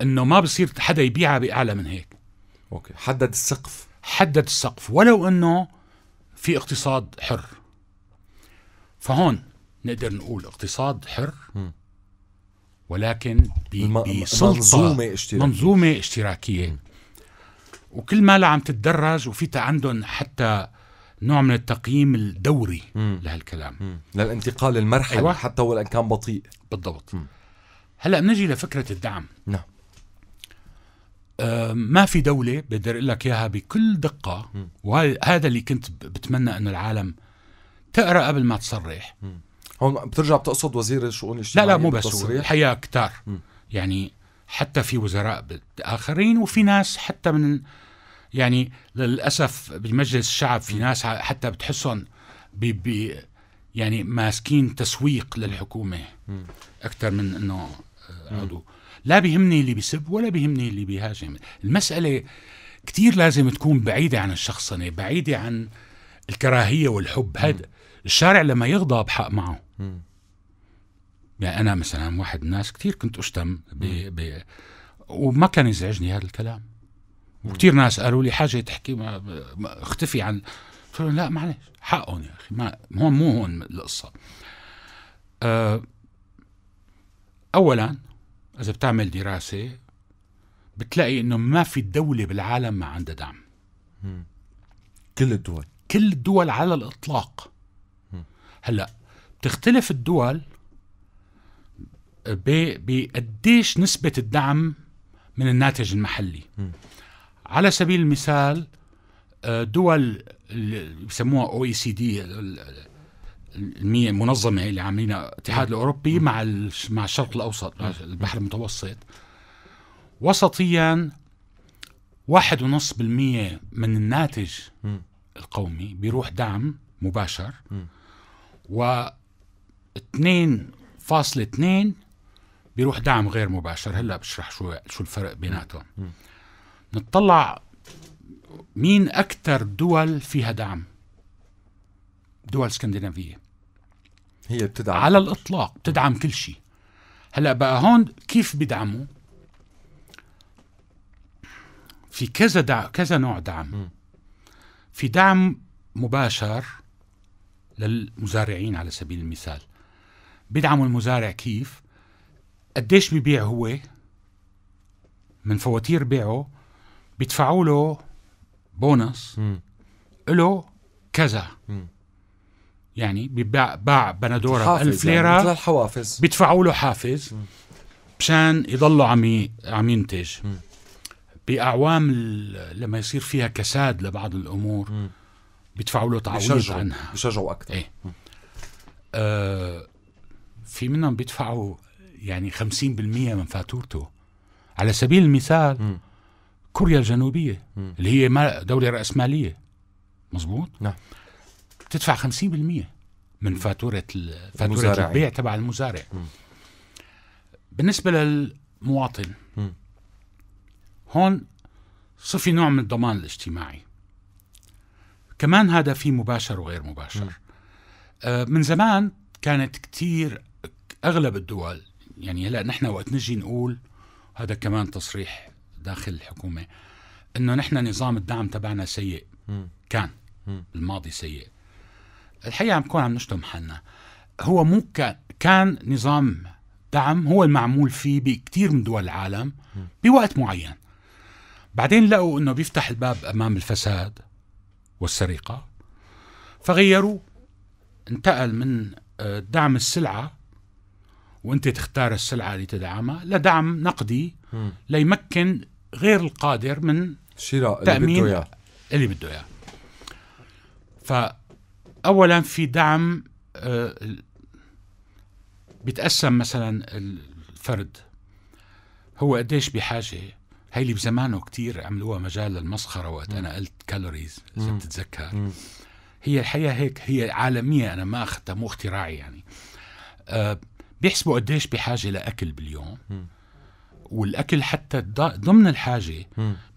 انه ما بصير حدا يبيعها باعلى من هيك اوكي حدد السقف حدد السقف ولو انه في اقتصاد حر فهون نقدر نقول اقتصاد حر ولكن بسلطه منظومه اشتراكيه, منظومة اشتراكية. وكل ما عم تتدرج وفي عندهم حتى نوع من التقييم الدوري مم. لهالكلام مم. للانتقال المرحلي أيوة. حتى ولو كان بطيء بالضبط مم. هلا بنجي لفكره الدعم نعم آه ما في دولة بقدر أقول لك إياها بكل دقة وهذا اللي كنت بتمنى أنه العالم تقرأ قبل ما تصرح مم. هون بترجع بتقصد وزير الشؤون الاجتماعية لا لا مو بس الحقيقة كتار مم. يعني حتى في وزراء آخرين وفي ناس حتى من يعني للاسف بمجلس الشعب في ناس حتى بتحسهم ب يعني ماسكين تسويق للحكومه اكثر من انه آه، عضو لا بيهمني اللي بيسب ولا بيهمني اللي بيهاجم المساله كثير لازم تكون بعيده عن الشخصنه بعيده عن الكراهيه والحب هذا الشارع لما يغضب حق معه يعني انا مثلا واحد من الناس كثير كنت اشتم ب... ب... وما كان يزعجني هذا الكلام وكثير ناس قالوا لي حاجه تحكي ما اختفي عن قلت لهم لا معلش حقهم يا اخي ما هون مو هون القصه آه، اولا اذا بتعمل دراسه بتلاقي انه ما في دوله بالعالم ما عندها دعم كل الدول كل الدول على الاطلاق هلا بتختلف الدول بقديش نسبة الدعم من الناتج المحلي مم. على سبيل المثال آه، دول اللي بسموها او اي سي دي المنظمه اللي عاملينها الاتحاد نعم. الاوروبي مع مع الشرق الاوسط نعم. البحر المتوسط وسطيا واحد ونص بالمية من الناتج القومي بيروح دعم مباشر و 2.2 بيروح دعم غير مباشر هلا بشرح شو شو الفرق بيناتهم نطلع مين أكثر دول فيها دعم دول اسكندنافية هي بتدعم على الإطلاق بتدعم كل شيء هلا بقى هون كيف بدعموا في كذا دع... كذا نوع دعم في دعم مباشر للمزارعين على سبيل المثال بدعموا المزارع كيف قديش ببيع هو من فواتير بيعه بيدفعوا له بونص له كذا يعني بباع باع بندوره ب 1000 يعني ليره مثل الحوافز بيدفعوا له حافز مشان يضلوا عم عم ينتج باعوام لما يصير فيها كساد لبعض الامور بيدفعوا له تعويض بيشجعوا. عنها بيشجعوا اكثر ايه. آه في منهم بيدفعوا يعني 50% من فاتورته على سبيل المثال مم. كوريا الجنوبية اللي هي دولة رأسمالية مزبوط نعم بتدفع 50% من فاتورة فاتورة البيع تبع المزارع م. بالنسبة للمواطن هون صفي نوع من الضمان الاجتماعي كمان هذا في مباشر وغير مباشر م. آه من زمان كانت كتير اغلب الدول يعني هلا نحن وقت نجي نقول هذا كمان تصريح داخل الحكومه انه نحن نظام الدعم تبعنا سيء كان م. الماضي سيء الحقيقه عم نكون عم نشتم حالنا هو مو كان كان نظام دعم هو المعمول فيه بكثير من دول العالم بوقت معين بعدين لقوا انه بيفتح الباب امام الفساد والسرقه فغيروه انتقل من آه، دعم السلعه وانت تختار السلعه اللي تدعمها لدعم نقدي ليمكن غير القادر من شراء تأمين اللي بده اياه اللي بده اياه فأولا في دعم آه، بتقسم مثلا الفرد هو قديش بحاجه هاي اللي بزمانه كتير عملوها مجال للمسخرة وقت أنا قلت كالوريز إذا بتتذكر هي الحقيقة هيك هي عالمية أنا ما أخذتها مو اختراعي يعني أه بيحسبوا قديش بحاجة لأكل باليوم والاكل حتى ضمن الحاجه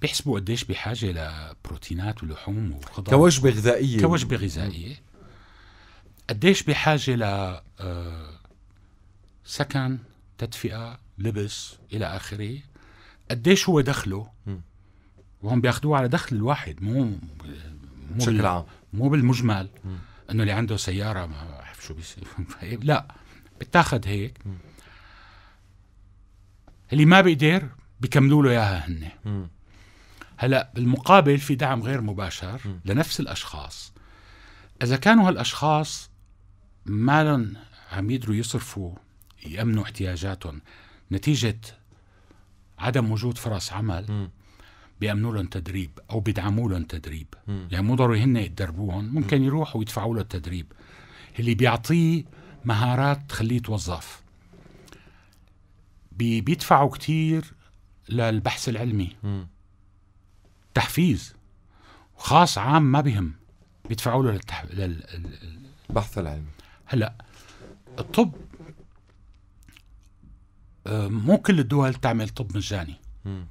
بيحسبوا قديش بحاجه لبروتينات ولحوم وخضار كوجبه غذائيه كوجبه غذائيه قديش بحاجه ل آه، سكن تدفئه لبس الى اخره قديش هو دخله وهم بياخذوه على دخل الواحد مو مو بشكل عام مو بالمجمل انه اللي عنده سياره ما بعرف شو بيصير طيب، لا بتاخذ هيك اللي ما بيقدر بيكملوا له اياها هن هلا بالمقابل في دعم غير مباشر م. لنفس الاشخاص اذا كانوا هالاشخاص ما عم يقدروا يصرفوا يامنوا احتياجاتهم نتيجه عدم وجود فرص عمل م. بيأمنوا لهم تدريب او بيدعموا لهم تدريب م. يعني مو ضروري هن يتدربوهم ممكن يروحوا ويدفعوا له التدريب اللي بيعطيه مهارات تخليه يتوظف بي بيدفعوا كتير للبحث العلمي م. تحفيز خاص عام ما بهم بيدفعوا له للتح... لل... البحث العلمي هلا الطب آه، مو كل الدول تعمل طب مجاني م.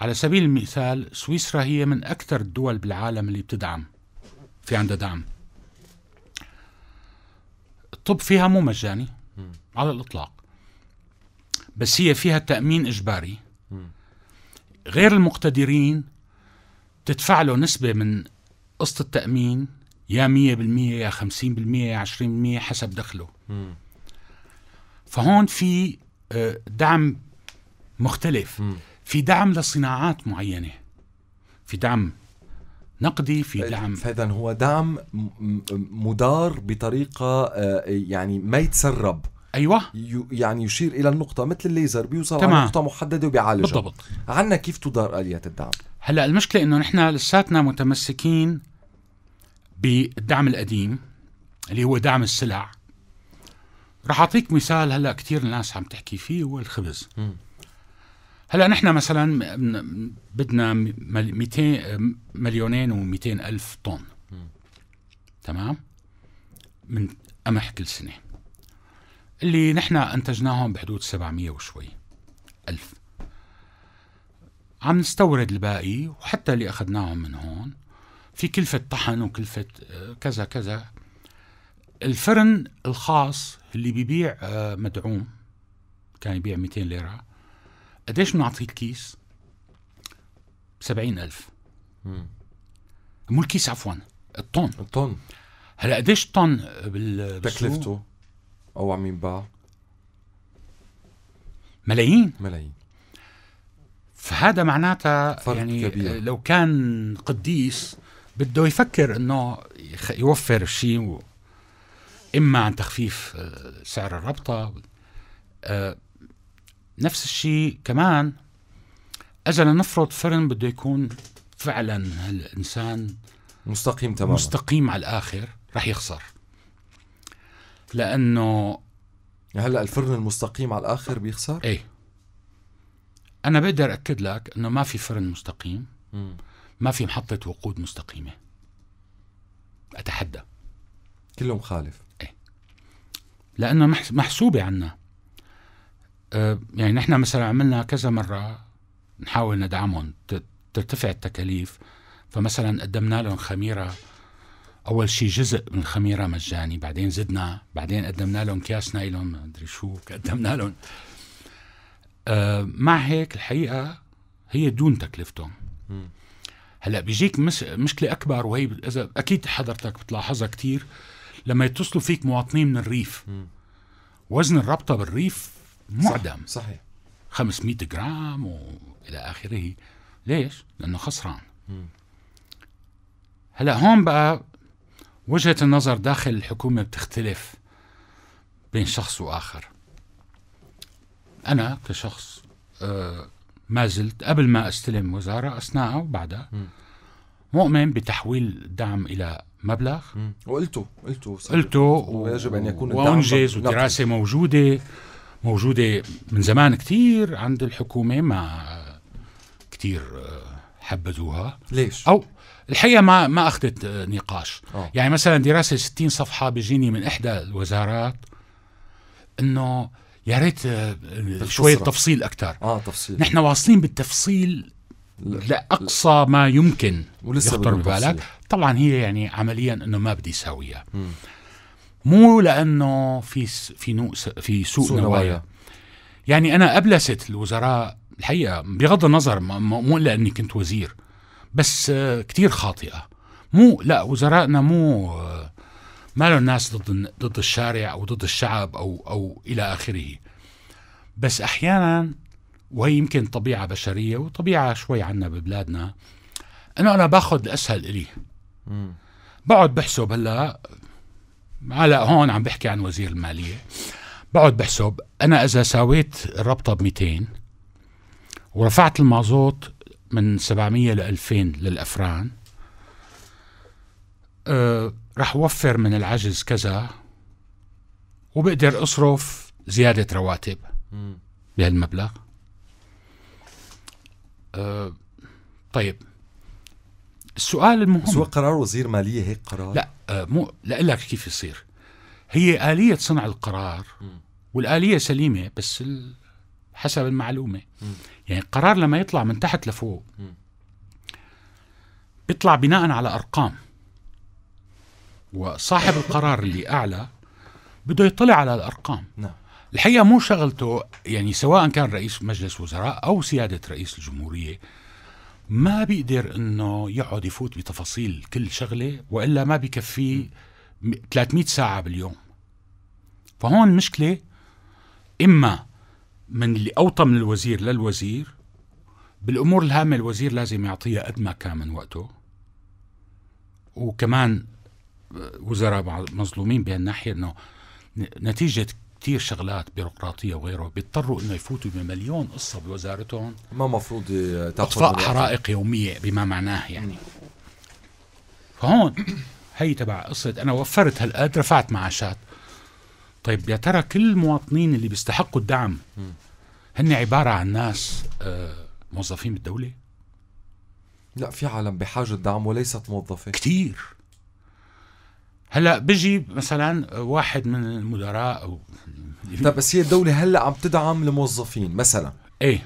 على سبيل المثال سويسرا هي من أكثر الدول بالعالم اللي بتدعم في عندها دعم الطب فيها مو مجاني م. على الإطلاق بس هي فيها تامين اجباري غير المقتدرين تدفع له نسبه من قسط التامين يا 100% يا 50% يا 20% حسب دخله فهون في آه، دعم مختلف في دعم لصناعات معينه في دعم نقدي في دعم فاذا هو دعم مدار بطريقه آه، يعني ما يتسرب ايوه يعني يشير الى النقطه مثل الليزر بيوصل على نقطه محدده وبيعالجها بالضبط عنا كيف تدار اليات الدعم هلا المشكله انه نحن لساتنا متمسكين بالدعم القديم اللي هو دعم السلع رح اعطيك مثال هلا كثير الناس عم تحكي فيه هو الخبز هلا نحن مثلا بدنا 200 مليونين و200 الف طن م. تمام من قمح كل سنه اللي نحن انتجناهم بحدود 700 وشوي ألف عم نستورد الباقي وحتى اللي اخذناهم من هون في كلفة طحن وكلفة آه، كذا كذا الفرن الخاص اللي بيبيع آه، مدعوم كان يبيع 200 ليرة قديش بنعطيه الكيس؟ 70 ألف مو الكيس عفوا الطن الطن هلا قديش طن بال تكلفته او عم ينباع ملايين ملايين فهذا معناتها يعني كبير. لو كان قديس بده يفكر انه يوفر شيء و... اما عن تخفيف آه، سعر الربطه أه نفس الشيء كمان اجل نفرض فرن بده يكون فعلا هالانسان مستقيم تماما مستقيم على الاخر رح يخسر لانه هلا الفرن المستقيم على الاخر بيخسر؟ ايه انا بقدر اكد لك انه ما في فرن مستقيم ما في محطه وقود مستقيمه اتحدى كله مخالف ايه لانه محسوبه عنا أه يعني نحن مثلا عملنا كذا مره نحاول ندعمهم ترتفع التكاليف فمثلا قدمنا لهم خميره اول شيء جزء من الخميره مجاني بعدين زدنا بعدين قدمنا لهم كياس نايلون ما ادري شو قدمنا لهم آه مع هيك الحقيقه هي دون تكلفتهم هلا بيجيك مش مشكله اكبر وهي اذا اكيد حضرتك بتلاحظها كثير لما يتصلوا فيك مواطنين من الريف وزن الرابطه بالريف معدم صح. صحيح 500 جرام والى اخره ليش؟ لانه خسران هلا هون بقى وجهة النظر داخل الحكومة بتختلف بين شخص وآخر أنا كشخص آه، ما زلت قبل ما أستلم وزارة أثناءها وبعدها مؤمن بتحويل الدعم إلى مبلغ وقلته قلته قلته ويجب أن يكون الدعم وأنجز ودراسة موجودة موجودة من زمان كثير عند الحكومة مع كثير آه، حبذوها ليش؟ او الحقيقه ما ما اخذت آه، نقاش أوه. يعني مثلا دراسه 60 صفحه بيجيني من احدى الوزارات انه يا ريت آه، شويه تفصيل اكثر اه تفصيل نحن واصلين بالتفصيل لاقصى ما يمكن ولسه يخطر ببالك طبعا هي يعني عمليا انه ما بدي ساويها مو لانه في في نوع في سوء, سوء نوايا. نوايا يعني انا ابلست الوزراء الحقيقه بغض النظر مو لاني كنت وزير بس آه، كتير خاطئه مو لا وزرائنا مو آه، ما له الناس ضد ضد الشارع او ضد الشعب او او الى اخره بس احيانا وهي يمكن طبيعه بشريه وطبيعه شوي عنا ببلادنا انه انا باخذ الاسهل الي بقعد بحسب هلا على هون عم بحكي عن وزير الماليه بقعد بحسب انا اذا ساويت الربطه ب 200 ورفعت المازوت من 700 ل 2000 للافران أه رح وفر من العجز كذا وبقدر اصرف زياده رواتب بهالمبلغ أه طيب السؤال المهم سواء قرار وزير ماليه هيك قرار لا أه مو لك كيف يصير هي آلية صنع القرار والآلية سليمة بس حسب المعلومة م. يعني القرار لما يطلع من تحت لفوق بيطلع بناء على ارقام وصاحب القرار اللي اعلى بده يطلع على الارقام نعم الحقيقه مو شغلته يعني سواء كان رئيس مجلس وزراء او سياده رئيس الجمهوريه ما بيقدر انه يقعد يفوت بتفاصيل كل شغله والا ما بكفيه 300 ساعه باليوم فهون المشكله اما من اللي أوطى من الوزير للوزير بالأمور الهامة الوزير لازم يعطيها قد ما كان من وقته وكمان آه، وزراء مظلومين بهالناحية أنه نتيجة كتير شغلات بيروقراطيه وغيره بيضطروا انه يفوتوا بمليون قصه بوزارتهم ما مفروض اطفاء آه، حرائق يوميه بما معناه يعني فهون هي تبع قصه انا وفرت هالقد رفعت معاشات طيب يا ترى كل المواطنين اللي بيستحقوا الدعم هن عباره عن ناس آه، موظفين بالدوله؟ لا في عالم بحاجه دعم وليست موظفه كثير هلا بيجي مثلا واحد من المدراء او طيب بس هي الدوله هلا عم تدعم الموظفين مثلا ايه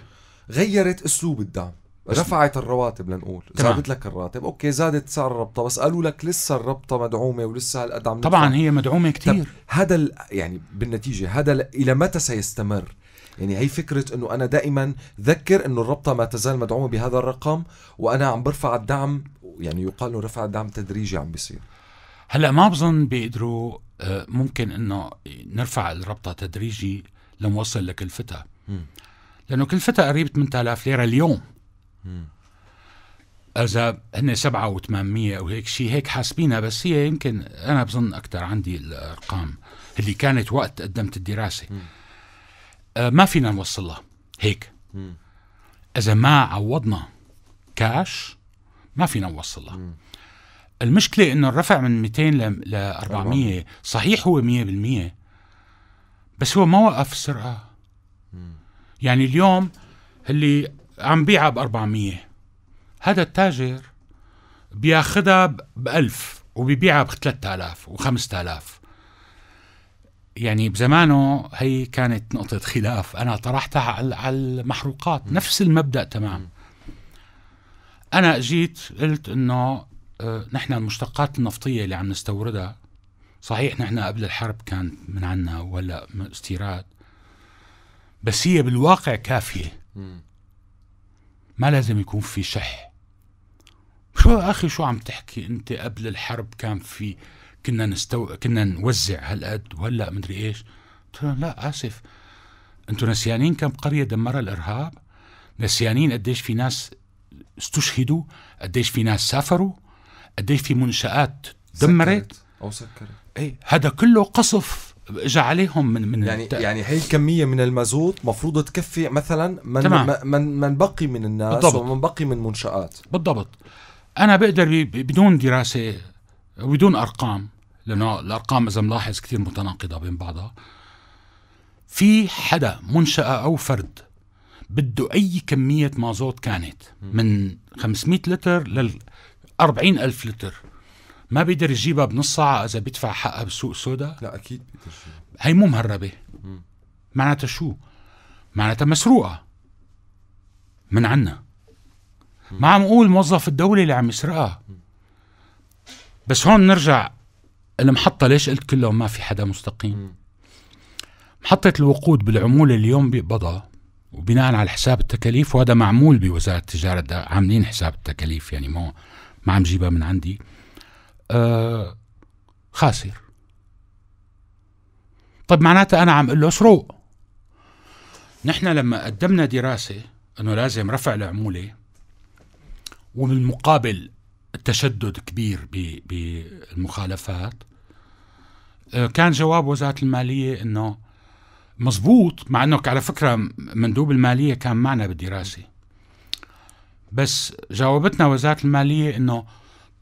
غيرت اسلوب الدعم رفعت الرواتب لنقول تمام. زادت لك الراتب اوكي زادت سعر الربطه بس قالوا لك لسه الربطه مدعومه ولسه هالقد عم طبعا هي مدعومه كثير هذا يعني بالنتيجه هذا الى متى سيستمر يعني هي فكرة انه انا دائما ذكر انه الربطة ما تزال مدعومة بهذا الرقم وانا عم برفع الدعم يعني يقال انه رفع الدعم تدريجي عم بيصير هلا ما بظن بيقدروا آه، ممكن انه نرفع الربطة تدريجي لنوصل لكلفتها لانه كلفتها قريب 8000 ليرة اليوم اذا هن 7 و 800 او هيك شيء هيك حاسبينها بس هي يمكن انا بظن اكثر عندي الارقام اللي كانت وقت قدمت الدراسه آه ما فينا نوصلها هيك اذا ما عوضنا كاش ما فينا نوصلها المشكله انه الرفع من 200 ل 400 صحيح هو 100% بس هو ما وقف السرقه يعني اليوم اللي عم بيعها ب 400 هذا التاجر بياخذها ب 1000 وبيبيعها ب 3000 و 5000 يعني بزمانه هي كانت نقطة خلاف أنا طرحتها على المحروقات نفس المبدأ تمام أنا جيت قلت إنه آه، نحن المشتقات النفطية اللي عم نستوردها صحيح نحن قبل الحرب كان من عنا ولا استيراد بس هي بالواقع كافية ما لازم يكون في شح شو اخي شو عم تحكي انت قبل الحرب كان في كنا نستو... كنا نوزع هالقد وهلا مدري ايش قلت لهم لا اسف انتم نسيانين كم قريه دمرها الارهاب نسيانين قديش في ناس استشهدوا قديش في ناس سافروا قديش في منشآت دمرت سكرت أو سكرت اي هذا كله قصف اجى عليهم من من يعني الت... يعني هي الكميه من المازوت مفروض تكفي مثلا من تمام. من من بقي من الناس بالضبط. ومن بقي من منشات بالضبط انا بقدر بدون دراسه وبدون ارقام لانه الارقام اذا ملاحظ كثير متناقضه بين بعضها في حدا منشاه او فرد بده اي كميه مازوت كانت من 500 لتر لل 40 ألف لتر ما بيقدر يجيبها بنص ساعه اذا بيدفع حقها بسوق سودا لا اكيد بيقدر هي مو مهربه معناتها شو معناتها مسروقه من عنا ما عم اقول موظف الدوله اللي عم يسرقها بس هون نرجع المحطة ليش قلت كلها ما في حدا مستقيم محطة الوقود بالعمولة اليوم بيقبضها وبناء على حساب التكاليف وهذا معمول بوزارة التجارة عاملين حساب التكاليف يعني ما ما عم جيبها من عندي آه، خاسر طيب معناته أنا عم أقول له سروق نحن لما قدمنا دراسة أنه لازم رفع العمولة ومن المقابل التشدد كبير بالمخالفات آه، كان جواب وزارة المالية أنه مزبوط مع أنه على فكرة مندوب المالية كان معنا بالدراسة بس جاوبتنا وزارة المالية أنه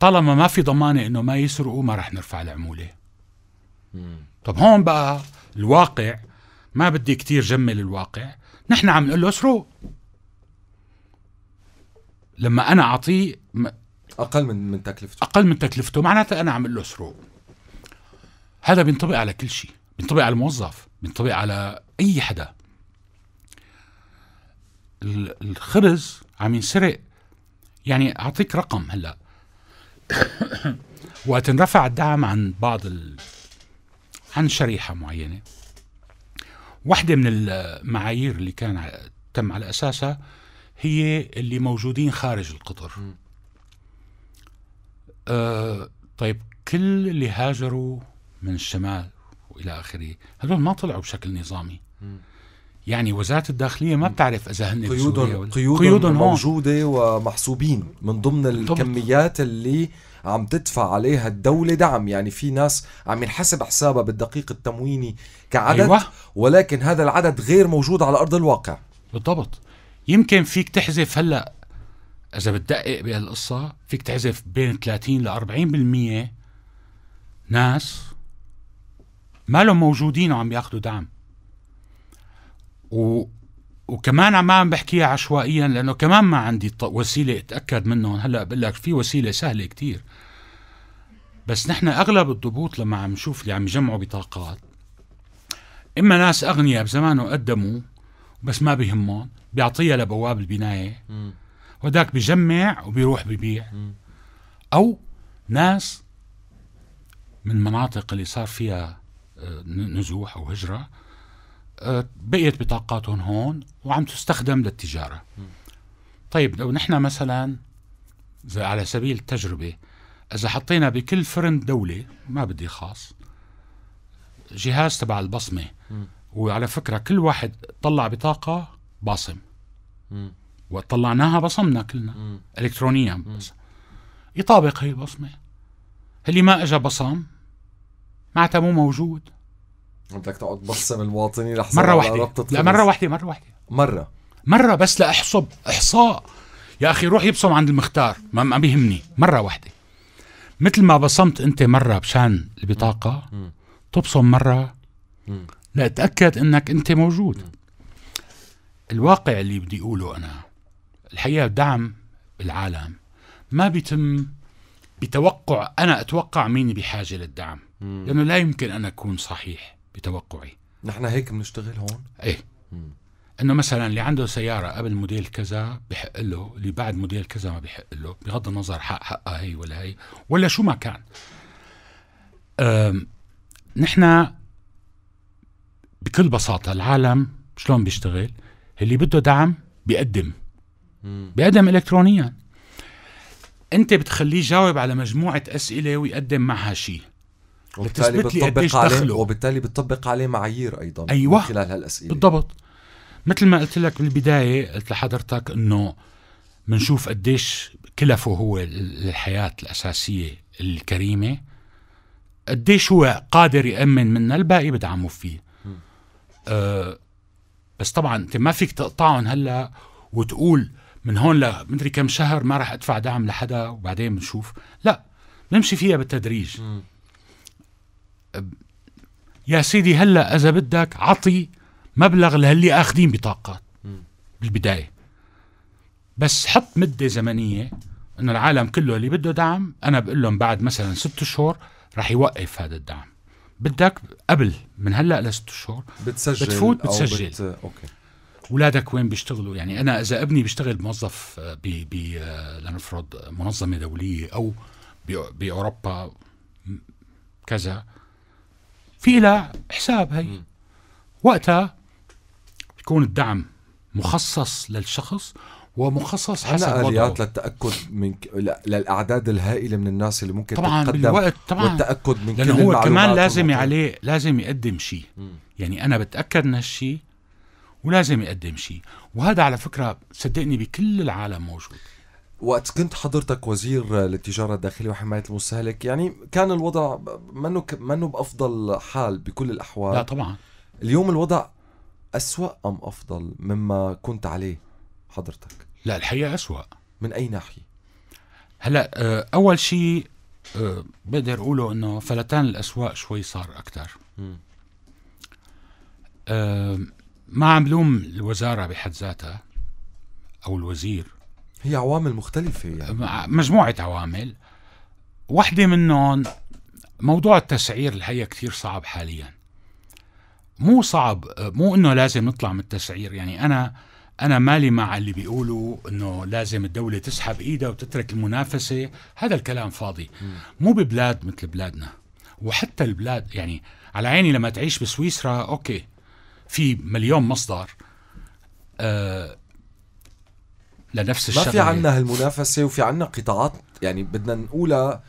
طالما ما في ضمانه انه ما يسرقوا ما رح نرفع العموله طب هون بقى الواقع ما بدي كتير جمل الواقع نحن عم نقول له اسرق لما انا اعطيه م... اقل من من تكلفته اقل من تكلفته معناتها انا عم له اسرق هذا بينطبق على كل شيء بينطبق على الموظف بينطبق على اي حدا الخبز عم ينسرق يعني اعطيك رقم هلا وقت انرفع الدعم عن بعض ال... عن شريحه معينه واحدة من المعايير اللي كان تم على أساسها هي اللي موجودين خارج القطر آه طيب كل اللي هاجروا من الشمال وإلى آخره هذول ما طلعوا بشكل نظامي م. يعني وزاره الداخليه ما بتعرف اذا هن قيودهم قيودهم, قيودهم موجوده ومحسوبين من ضمن الكميات اللي عم تدفع عليها الدولة دعم يعني في ناس عم ينحسب حسابها بالدقيق التمويني كعدد أيوة. ولكن هذا العدد غير موجود على أرض الواقع بالضبط يمكن فيك تحذف هلأ إذا بتدقق بهالقصة فيك تحذف بين 30 ل 40% ناس ما لهم موجودين وعم ياخذوا دعم و وكمان عم بحكيها عشوائيا لانه كمان ما عندي وسيله اتاكد منهم هلا بقول لك في وسيله سهله كتير بس نحن اغلب الضبوط لما عم نشوف اللي عم يجمعوا بطاقات اما ناس اغنياء بزمانه قدموا بس ما بهمهم بيعطيها لبواب البنايه وداك بجمع وبيروح ببيع او ناس من مناطق اللي صار فيها آه، نزوح او هجره بقيت بطاقاتهم هون وعم تستخدم للتجاره طيب لو نحن مثلا على سبيل التجربه اذا حطينا بكل فرن دوله ما بدي خاص جهاز تبع البصمه وعلى فكره كل واحد طلع بطاقه باصم وطلعناها بصمنا كلنا الكترونيا بس يطابق هي البصمه اللي ما اجى بصم معناتها مو موجود بدك تقعد تبصم المواطنين لحسن مرة واحدة لا مرة واحدة مرة واحدة مرة مرة بس لأحصب إحصاء يا أخي روح يبصم عند المختار ما بيهمني مرة واحدة مثل ما بصمت أنت مرة بشان البطاقة تبصم مرة م. لأتأكد أنك أنت موجود الواقع اللي بدي أقوله أنا الحقيقة دعم العالم ما بيتم بتوقع أنا أتوقع مين بحاجة للدعم لأنه لا يمكن أن أكون صحيح بتوقعي نحن هيك بنشتغل هون ايه مم. انه مثلا اللي عنده سياره قبل موديل كذا بحق له اللي بعد موديل كذا ما بحق له بغض النظر حق حقها هي ولا هي ولا شو ما كان نحن بكل بساطه العالم شلون بيشتغل اللي بده دعم بيقدم بيقدم الكترونيا انت بتخليه يجاوب على مجموعه اسئله ويقدم معها شيء وبالتالي بتطبق عليه دخله. وبالتالي بتطبق عليه معايير ايضا أيوة. من خلال هالاسئله بالضبط مثل ما قلت لك بالبدايه قلت لحضرتك انه بنشوف قديش كلفه هو الحياه الاساسيه الكريمه قديش هو قادر يامن منا الباقي بدعمه فيه أه بس طبعا انت ما فيك تقطعهم هلا وتقول من هون لمدري كم شهر ما راح ادفع دعم لحدا وبعدين بنشوف لا نمشي فيها بالتدريج م. يا سيدي هلا اذا بدك عطي مبلغ للي اخذين بطاقات بالبدايه بس حط مده زمنيه انه العالم كله اللي بده دعم انا بقول لهم بعد مثلا ست شهور رح يوقف هذا الدعم بدك قبل من هلا لست شهور بتسجل بتفوت بتسجل بت... اوكي اولادك وين بيشتغلوا يعني انا اذا ابني بيشتغل موظف آه، ب ب آه، لنفرض منظمه دوليه او باوروبا كذا في لها حساب هي وقتها يكون الدعم مخصص للشخص ومخصص حسب وضعه اليات للتاكد من ك... للاعداد الهائله من الناس اللي ممكن طبعا تتقدم بالوقت طبعا والتاكد من لأنه كل هو كمان لازم عليه لازم يقدم شيء يعني انا بتاكد من هالشيء ولازم يقدم شيء وهذا على فكره صدقني بكل العالم موجود وقت كنت حضرتك وزير للتجارة الداخلية وحماية المستهلك يعني كان الوضع منه منه بأفضل حال بكل الأحوال لا طبعا اليوم الوضع أسوأ أم أفضل مما كنت عليه حضرتك لا الحقيقة أسوأ من أي ناحية هلا آه، أول شيء آه، بقدر أقوله أنه فلتان الأسواق شوي صار أكثر آه، ما عم بلوم الوزارة بحد ذاتها أو الوزير هي عوامل مختلفة يعني. مجموعة عوامل واحدة منهم موضوع التسعير الحقيقة كثير صعب حاليا مو صعب مو انه لازم نطلع من التسعير يعني انا انا مالي مع اللي بيقولوا انه لازم الدوله تسحب ايدها وتترك المنافسه هذا الكلام فاضي مو ببلاد مثل بلادنا وحتى البلاد يعني على عيني لما تعيش بسويسرا اوكي في مليون مصدر آه لنفس الشغله ما في عنا هالمنافسه وفي عنا قطاعات يعني بدنا نقولها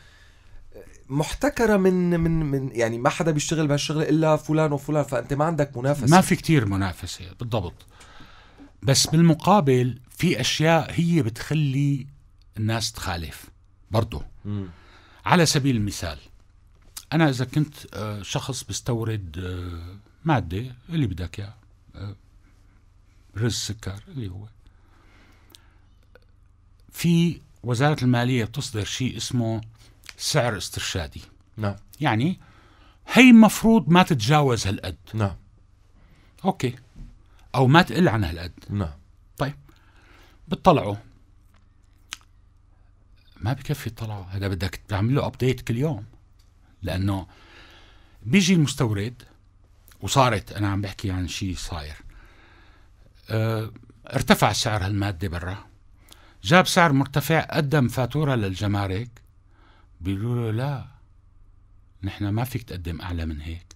محتكرة من من من يعني ما حدا بيشتغل بهالشغلة إلا فلان وفلان فأنت ما عندك منافسة ما في كتير منافسة بالضبط بس بالمقابل في أشياء هي بتخلي الناس تخالف برضو م. على سبيل المثال أنا إذا كنت آه، شخص بستورد آه، مادة اللي بدك إياه آه، رز سكر اللي هو في وزاره الماليه بتصدر شيء اسمه سعر استرشادي نعم يعني هي مفروض ما تتجاوز هالقد نعم اوكي او ما تقل عن هالقد نعم طيب بتطلعوا ما بكفي تطلعوا هذا بدك تعمل له ابديت كل يوم لانه بيجي المستورد وصارت انا عم بحكي عن شيء صاير اه ارتفع سعر هالماده برا جاب سعر مرتفع قدم فاتورة للجمارك بيقولوا له لا نحن ما فيك تقدم أعلى من هيك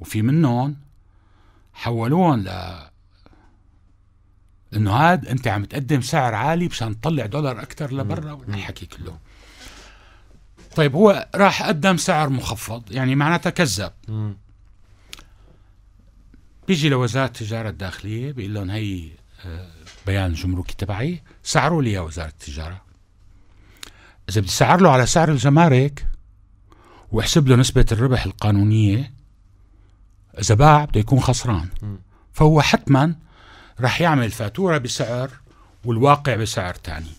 وفي منهم حولوهم ل انه هاد انت عم تقدم سعر عالي مشان تطلع دولار اكثر لبرا والحكي كله طيب هو راح قدم سعر مخفض يعني معناتها كذب بيجي لوزاره التجاره الداخليه بيقول لهم هي آه بيان جمركي تبعي سعروا لي وزاره التجاره اذا بدي سعر له على سعر الجمارك واحسب له نسبه الربح القانونيه اذا باع بده يكون خسران فهو حتما رح يعمل فاتوره بسعر والواقع بسعر تاني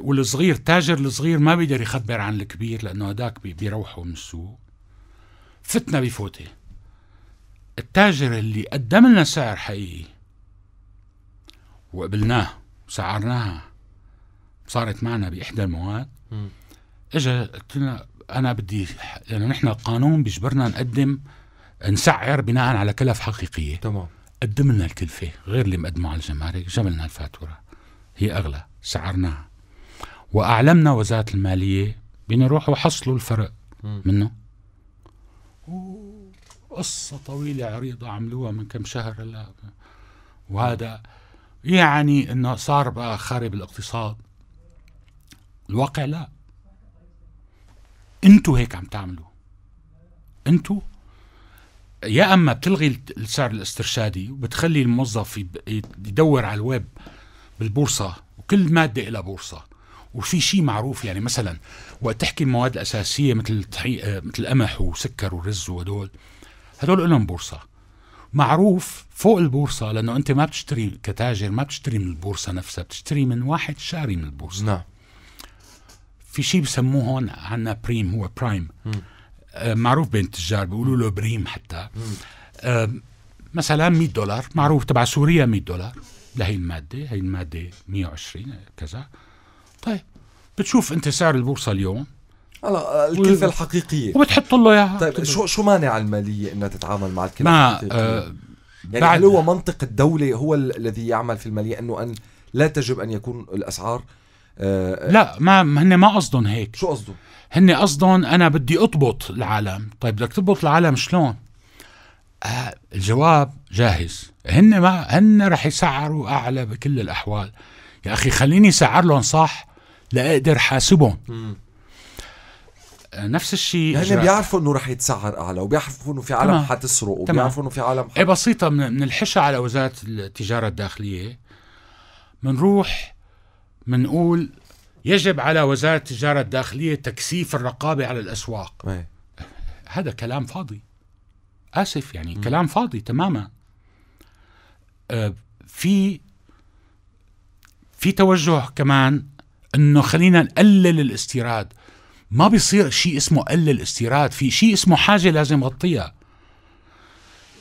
والصغير تاجر الصغير ما بيقدر يخبر عن الكبير لانه هداك بيروحه من السوق فتنا بفوته التاجر اللي قدم لنا سعر حقيقي وقبلناها وسعرناها صارت معنا باحدى المواد اجى قلت لنا انا بدي لانه يعني نحن القانون بيجبرنا نقدم نسعر بناء على كلف حقيقيه تمام قدم لنا الكلفه غير اللي مقدمه على الجمارك جاب لنا الفاتوره هي اغلى سعرناها واعلمنا وزاره الماليه بين روحوا حصلوا الفرق م. منه قصة طويلة عريضة عملوها من كم شهر هلا وهذا يعني انه صار بقى خارب الاقتصاد الواقع لا انتوا هيك عم تعملوا انتوا يا اما بتلغي السعر الاسترشادي وبتخلي الموظف يدور على الويب بالبورصه وكل ماده لها بورصه وفي شيء معروف يعني مثلا وقت تحكي المواد الاساسيه مثل مثل القمح وسكر ورز وهدول هدول لهم بورصه معروف فوق البورصه لانه انت ما بتشتري كتاجر ما بتشتري من البورصه نفسها بتشتري من واحد شاري من البورصه نعم في شيء بسموه هون عندنا بريم هو برايم م. آه معروف بين التجار بيقولوا له بريم حتى آه مثلا 100 دولار معروف تبع سوريا 100 دولار لهي الماده هي الماده 120 كذا طيب بتشوف انت سعر البورصه اليوم هلا الكلفه و... الحقيقيه وبتحط له اياها طيب شو شو مانع الماليه انها تتعامل مع الكلفه ما الحقيقيه؟ آه يعني بعد... هل هو منطق الدوله هو الذي يعمل في الماليه انه ان لا تجب ان يكون الاسعار آه, آه، لا ما هن ما قصدهم هيك شو قصده؟ هن قصدهم انا بدي اضبط العالم، طيب بدك تضبط العالم شلون؟ آه الجواب جاهز، هن ما هن رح يسعروا اعلى بكل الاحوال، يا اخي خليني سعر لهم صح لاقدر حاسبهم. م. نفس الشيء هن بيعرفوا انه رح يتسعر اعلى وبيعرفوا انه في عالم حتسرق وبيعرفوا انه في عالم حت... ايه بسيطه من الحشة على وزاره التجاره الداخليه بنروح بنقول يجب على وزاره التجاره الداخليه تكثيف الرقابه على الاسواق ايه. هذا كلام فاضي اسف يعني م. كلام فاضي تماما آه في في توجه كمان انه خلينا نقلل الاستيراد ما بيصير شيء اسمه قلل الاستيراد في شيء اسمه حاجة لازم غطيها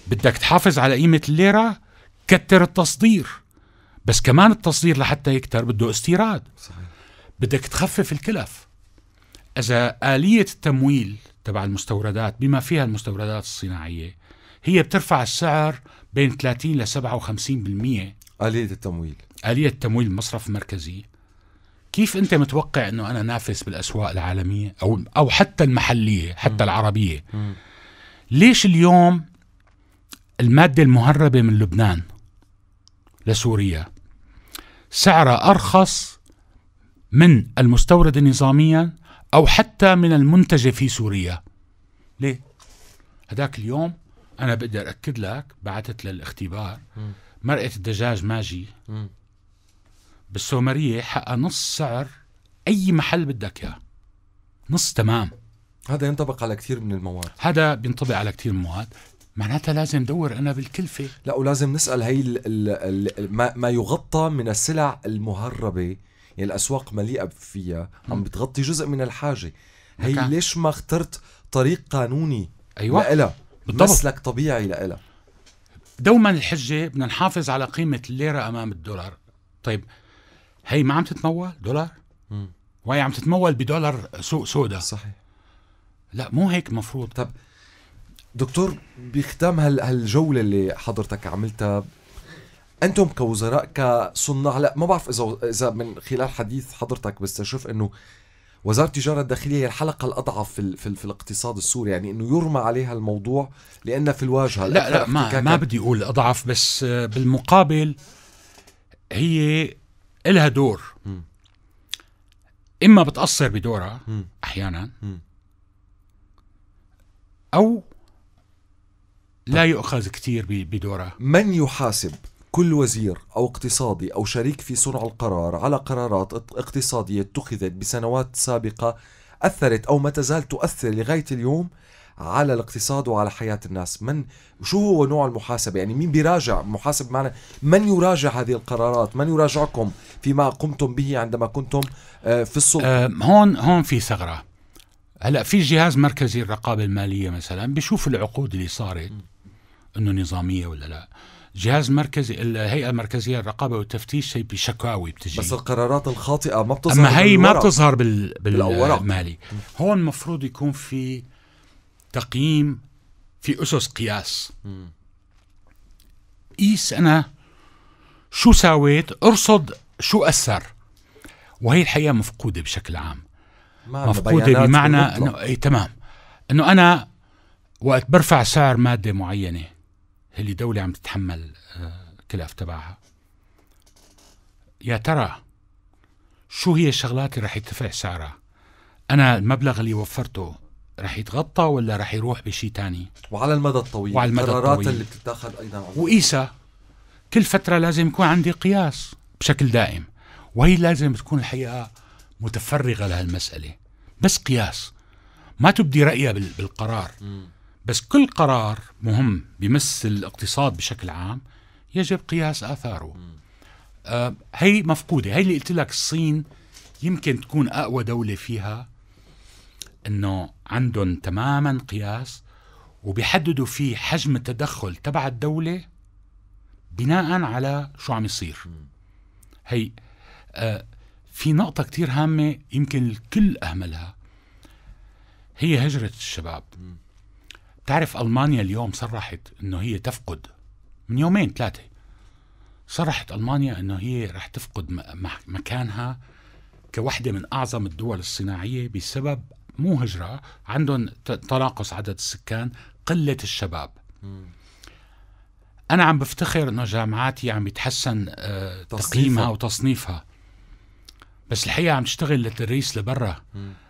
بدك تحافظ على قيمة الليرة كتر التصدير بس كمان التصدير لحتى يكتر بده استيراد صحيح. بدك تخفف الكلف إذا آلية التمويل تبع المستوردات بما فيها المستوردات الصناعية هي بترفع السعر بين 30 ل 57% آلية التمويل آلية التمويل المصرف المركزي كيف انت متوقع انه انا نافس بالاسواق العالميه او او حتى المحليه حتى م. العربيه م. ليش اليوم الماده المهربه من لبنان لسوريا سعرها ارخص من المستورد نظاميا او حتى من المنتجه في سوريا ليه هذاك اليوم انا بقدر اكد لك بعثت للاختبار مرقه الدجاج ماجي م. بالسومرية حقها نص سعر أي محل بدك إياه نص تمام هذا ينطبق على كثير من المواد هذا بينطبق على كثير من المواد معناتها لازم دور انا بالكلفه لا ولازم نسال هي ال ال الـ ما, ما يغطى من السلع المهربه يعني الاسواق مليئه فيها عم بتغطي جزء من الحاجه هي مكا. ليش ما اخترت طريق قانوني ايوه لإلها مسلك طبيعي لإلها دوما الحجه بدنا نحافظ على قيمه الليره امام الدولار طيب هي ما عم تتمول دولار وهي عم تتمول بدولار سوق سوداء صحيح لا مو هيك مفروض طب دكتور بختام هالجوله اللي حضرتك عملتها انتم كوزراء كصناع لا ما بعرف اذا اذا من خلال حديث حضرتك بستشف انه وزاره التجاره الداخليه هي الحلقه الاضعف في, في, في الاقتصاد السوري يعني انه يرمى عليها الموضوع لانها في الواجهه لا لا ما ما بدي اقول اضعف بس بالمقابل هي إلها دور إما بتأثر بدورها أحيانا أو لا يؤخذ كثير بدورها من يحاسب كل وزير أو اقتصادي أو شريك في صنع القرار على قرارات اقتصادية اتخذت بسنوات سابقة أثرت أو ما تزال تؤثر لغاية اليوم على الاقتصاد وعلى حياه الناس من شو هو نوع المحاسبه يعني مين بيراجع محاسب معنا من يراجع هذه القرارات من يراجعكم فيما قمتم به عندما كنتم آه، في السلطه أه هون هون في ثغره هلا في جهاز مركزي الرقابه الماليه مثلا بيشوف العقود اللي صارت انه نظاميه ولا لا جهاز مركزي الهيئه المركزيه للرقابه والتفتيش هي بشكاوي بتجي بس القرارات الخاطئه ما بتظهر اما هي ما بتظهر بال... بالمالي هون المفروض يكون في تقييم في أسس قياس قيس أنا شو ساويت ارصد شو أثر وهي الحقيقة مفقودة بشكل عام مفقودة بمعنى أنه اي تمام أنه أنا وقت برفع سعر مادة معينة اللي دولة عم تتحمل آه، كلاف تبعها يا ترى شو هي الشغلات اللي رح يرتفع سعرها أنا المبلغ اللي وفرته رح يتغطى ولا رح يروح بشيء تاني وعلى المدى الطويل وعلى المدى القرارات الطويل. اللي بتتاخذ ايضا على وقيسها كل فترة لازم يكون عندي قياس بشكل دائم وهي لازم تكون الحقيقة متفرغة لهالمسألة بس قياس ما تبدي رأيها بالقرار بس كل قرار مهم بمس الاقتصاد بشكل عام يجب قياس آثاره آه، هي مفقودة هي اللي قلت لك الصين يمكن تكون أقوى دولة فيها انه عندهم تماما قياس وبيحددوا فيه حجم التدخل تبع الدوله بناء على شو عم يصير هي آه في نقطه كتير هامه يمكن الكل اهملها هي هجره الشباب تعرف المانيا اليوم صرحت انه هي تفقد من يومين ثلاثه صرحت المانيا انه هي رح تفقد مكانها كوحده من اعظم الدول الصناعيه بسبب مو هجرة عندهم تناقص عدد السكان قلة الشباب م. أنا عم بفتخر أنه جامعاتي عم يتحسن آه، تقييمها وتصنيفها بس الحقيقة عم تشتغل للتدريس لبرا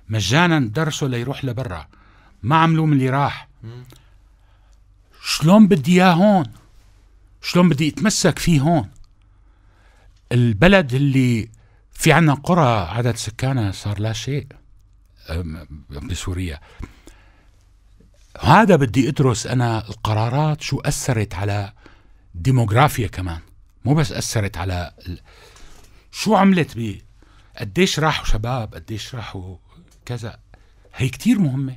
مجانا درسه ليروح لبرا ما عملوا من اللي راح شلون بدي اياه هون شلون بدي اتمسك فيه هون البلد اللي في عنا قرى عدد سكانها صار لا شيء بسوريا هذا بدي ادرس انا القرارات شو اثرت على ديموغرافيا كمان مو بس اثرت على ال... شو عملت ب قديش راحوا شباب قديش راحوا كذا هي كتير مهمه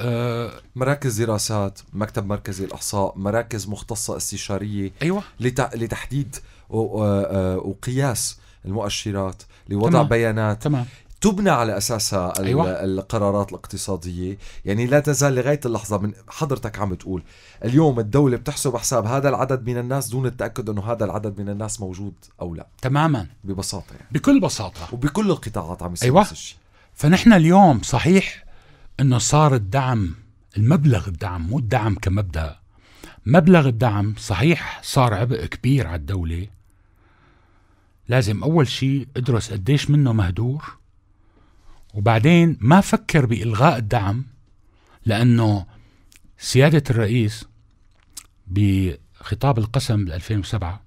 أه، مراكز دراسات مكتب مركزي الاحصاء مراكز مختصه استشاريه ايوه لتحديد أه، وقياس المؤشرات لوضع تمام. بيانات تمام. تبنى على اساسها أيوة. القرارات الاقتصاديه يعني لا تزال لغايه اللحظه من حضرتك عم تقول اليوم الدوله بتحسب حساب هذا العدد من الناس دون التاكد انه هذا العدد من الناس موجود او لا تماما ببساطه يعني. بكل بساطه وبكل القطاعات عم يصير أيوة. نفس الشيء فنحن اليوم صحيح انه صار الدعم المبلغ الدعم مو الدعم كمبدا مبلغ الدعم صحيح صار عبء كبير على الدوله لازم اول شيء ادرس قديش منه مهدور وبعدين ما فكر بإلغاء الدعم لأنه سيادة الرئيس بخطاب القسم بال 2007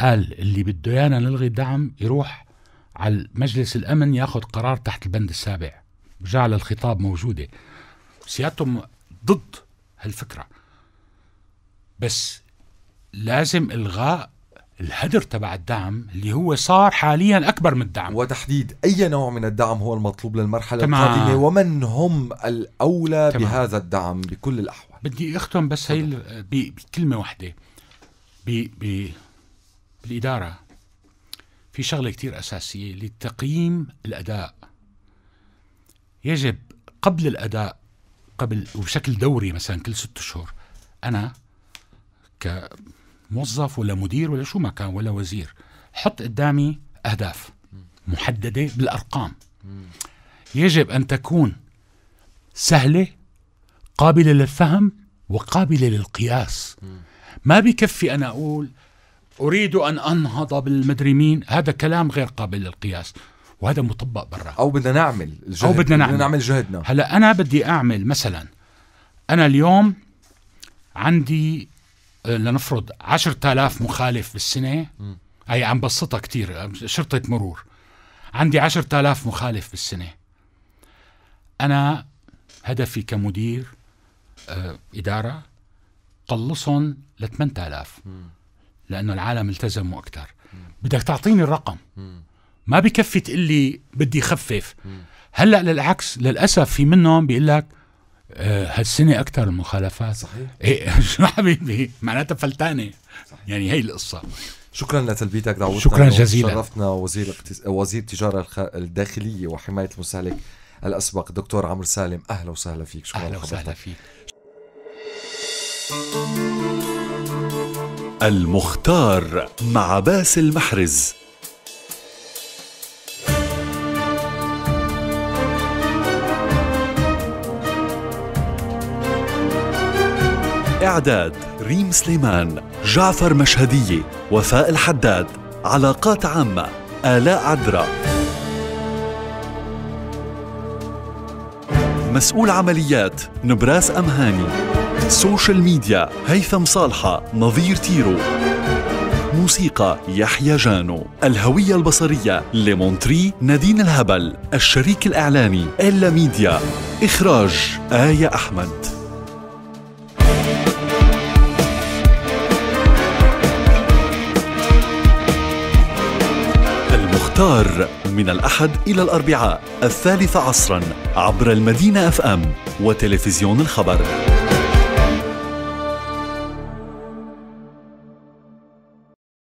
قال اللي بده يانا نلغي الدعم يروح على مجلس الأمن ياخذ قرار تحت البند السابع جعل الخطاب موجودة سيادتهم ضد هالفكرة بس لازم إلغاء الهدر تبع الدعم اللي هو صار حاليا اكبر من الدعم وتحديد اي نوع من الدعم هو المطلوب للمرحله تمام. القادمه ومن هم الاولى تمام. بهذا الدعم بكل الاحوال بدي اختم بس هي بكلمه واحده ب... ب... بالاداره في شغله كثير اساسيه لتقييم الاداء يجب قبل الاداء قبل وبشكل دوري مثلا كل ست اشهر انا ك موظف ولا مدير ولا شو ما كان ولا وزير حط قدامي اهداف محدده بالارقام يجب ان تكون سهله قابله للفهم وقابله للقياس ما بكفي انا اقول اريد ان انهض بالمدري مين هذا كلام غير قابل للقياس وهذا مطبق برا او بدنا نعمل الجهد. او بدنا نعمل. بدنا نعمل جهدنا هلا انا بدي اعمل مثلا انا اليوم عندي لنفرض 10000 مخالف بالسنه أي هي عم بسطها كثير شرطه مرور عندي 10000 مخالف بالسنه انا هدفي كمدير آه، اداره قلصهم ل 8000 لانه العالم التزموا اكثر بدك تعطيني الرقم ما بكفي تقول لي بدي خفف هلا للعكس للاسف في منهم بيقول لك آه، هالسنه اكثر المخالفات صحيح ايه شو حبيبي معناتها فلتانه يعني هي القصه شكرا لتلبيتك دعوتنا شكرا جزيلا شرفتنا وزير وزير التجاره الداخليه وحمايه المستهلك الاسبق دكتور عمرو سالم اهلا وسهلا فيك شكرا اهلا وسهلا فيك المختار مع باسل محرز إعداد ريم سليمان جعفر مشهدية وفاء الحداد علاقات عامة آلاء عدرا مسؤول عمليات نبراس أمهاني سوشيال ميديا هيثم صالحة نظير تيرو موسيقى يحيى جانو الهوية البصرية لمونتري نادين الهبل الشريك الإعلاني إلا ميديا إخراج آية أحمد أوتار من الأحد إلى الأربعاء الثالث عصرا عبر المدينة أف أم وتلفزيون الخبر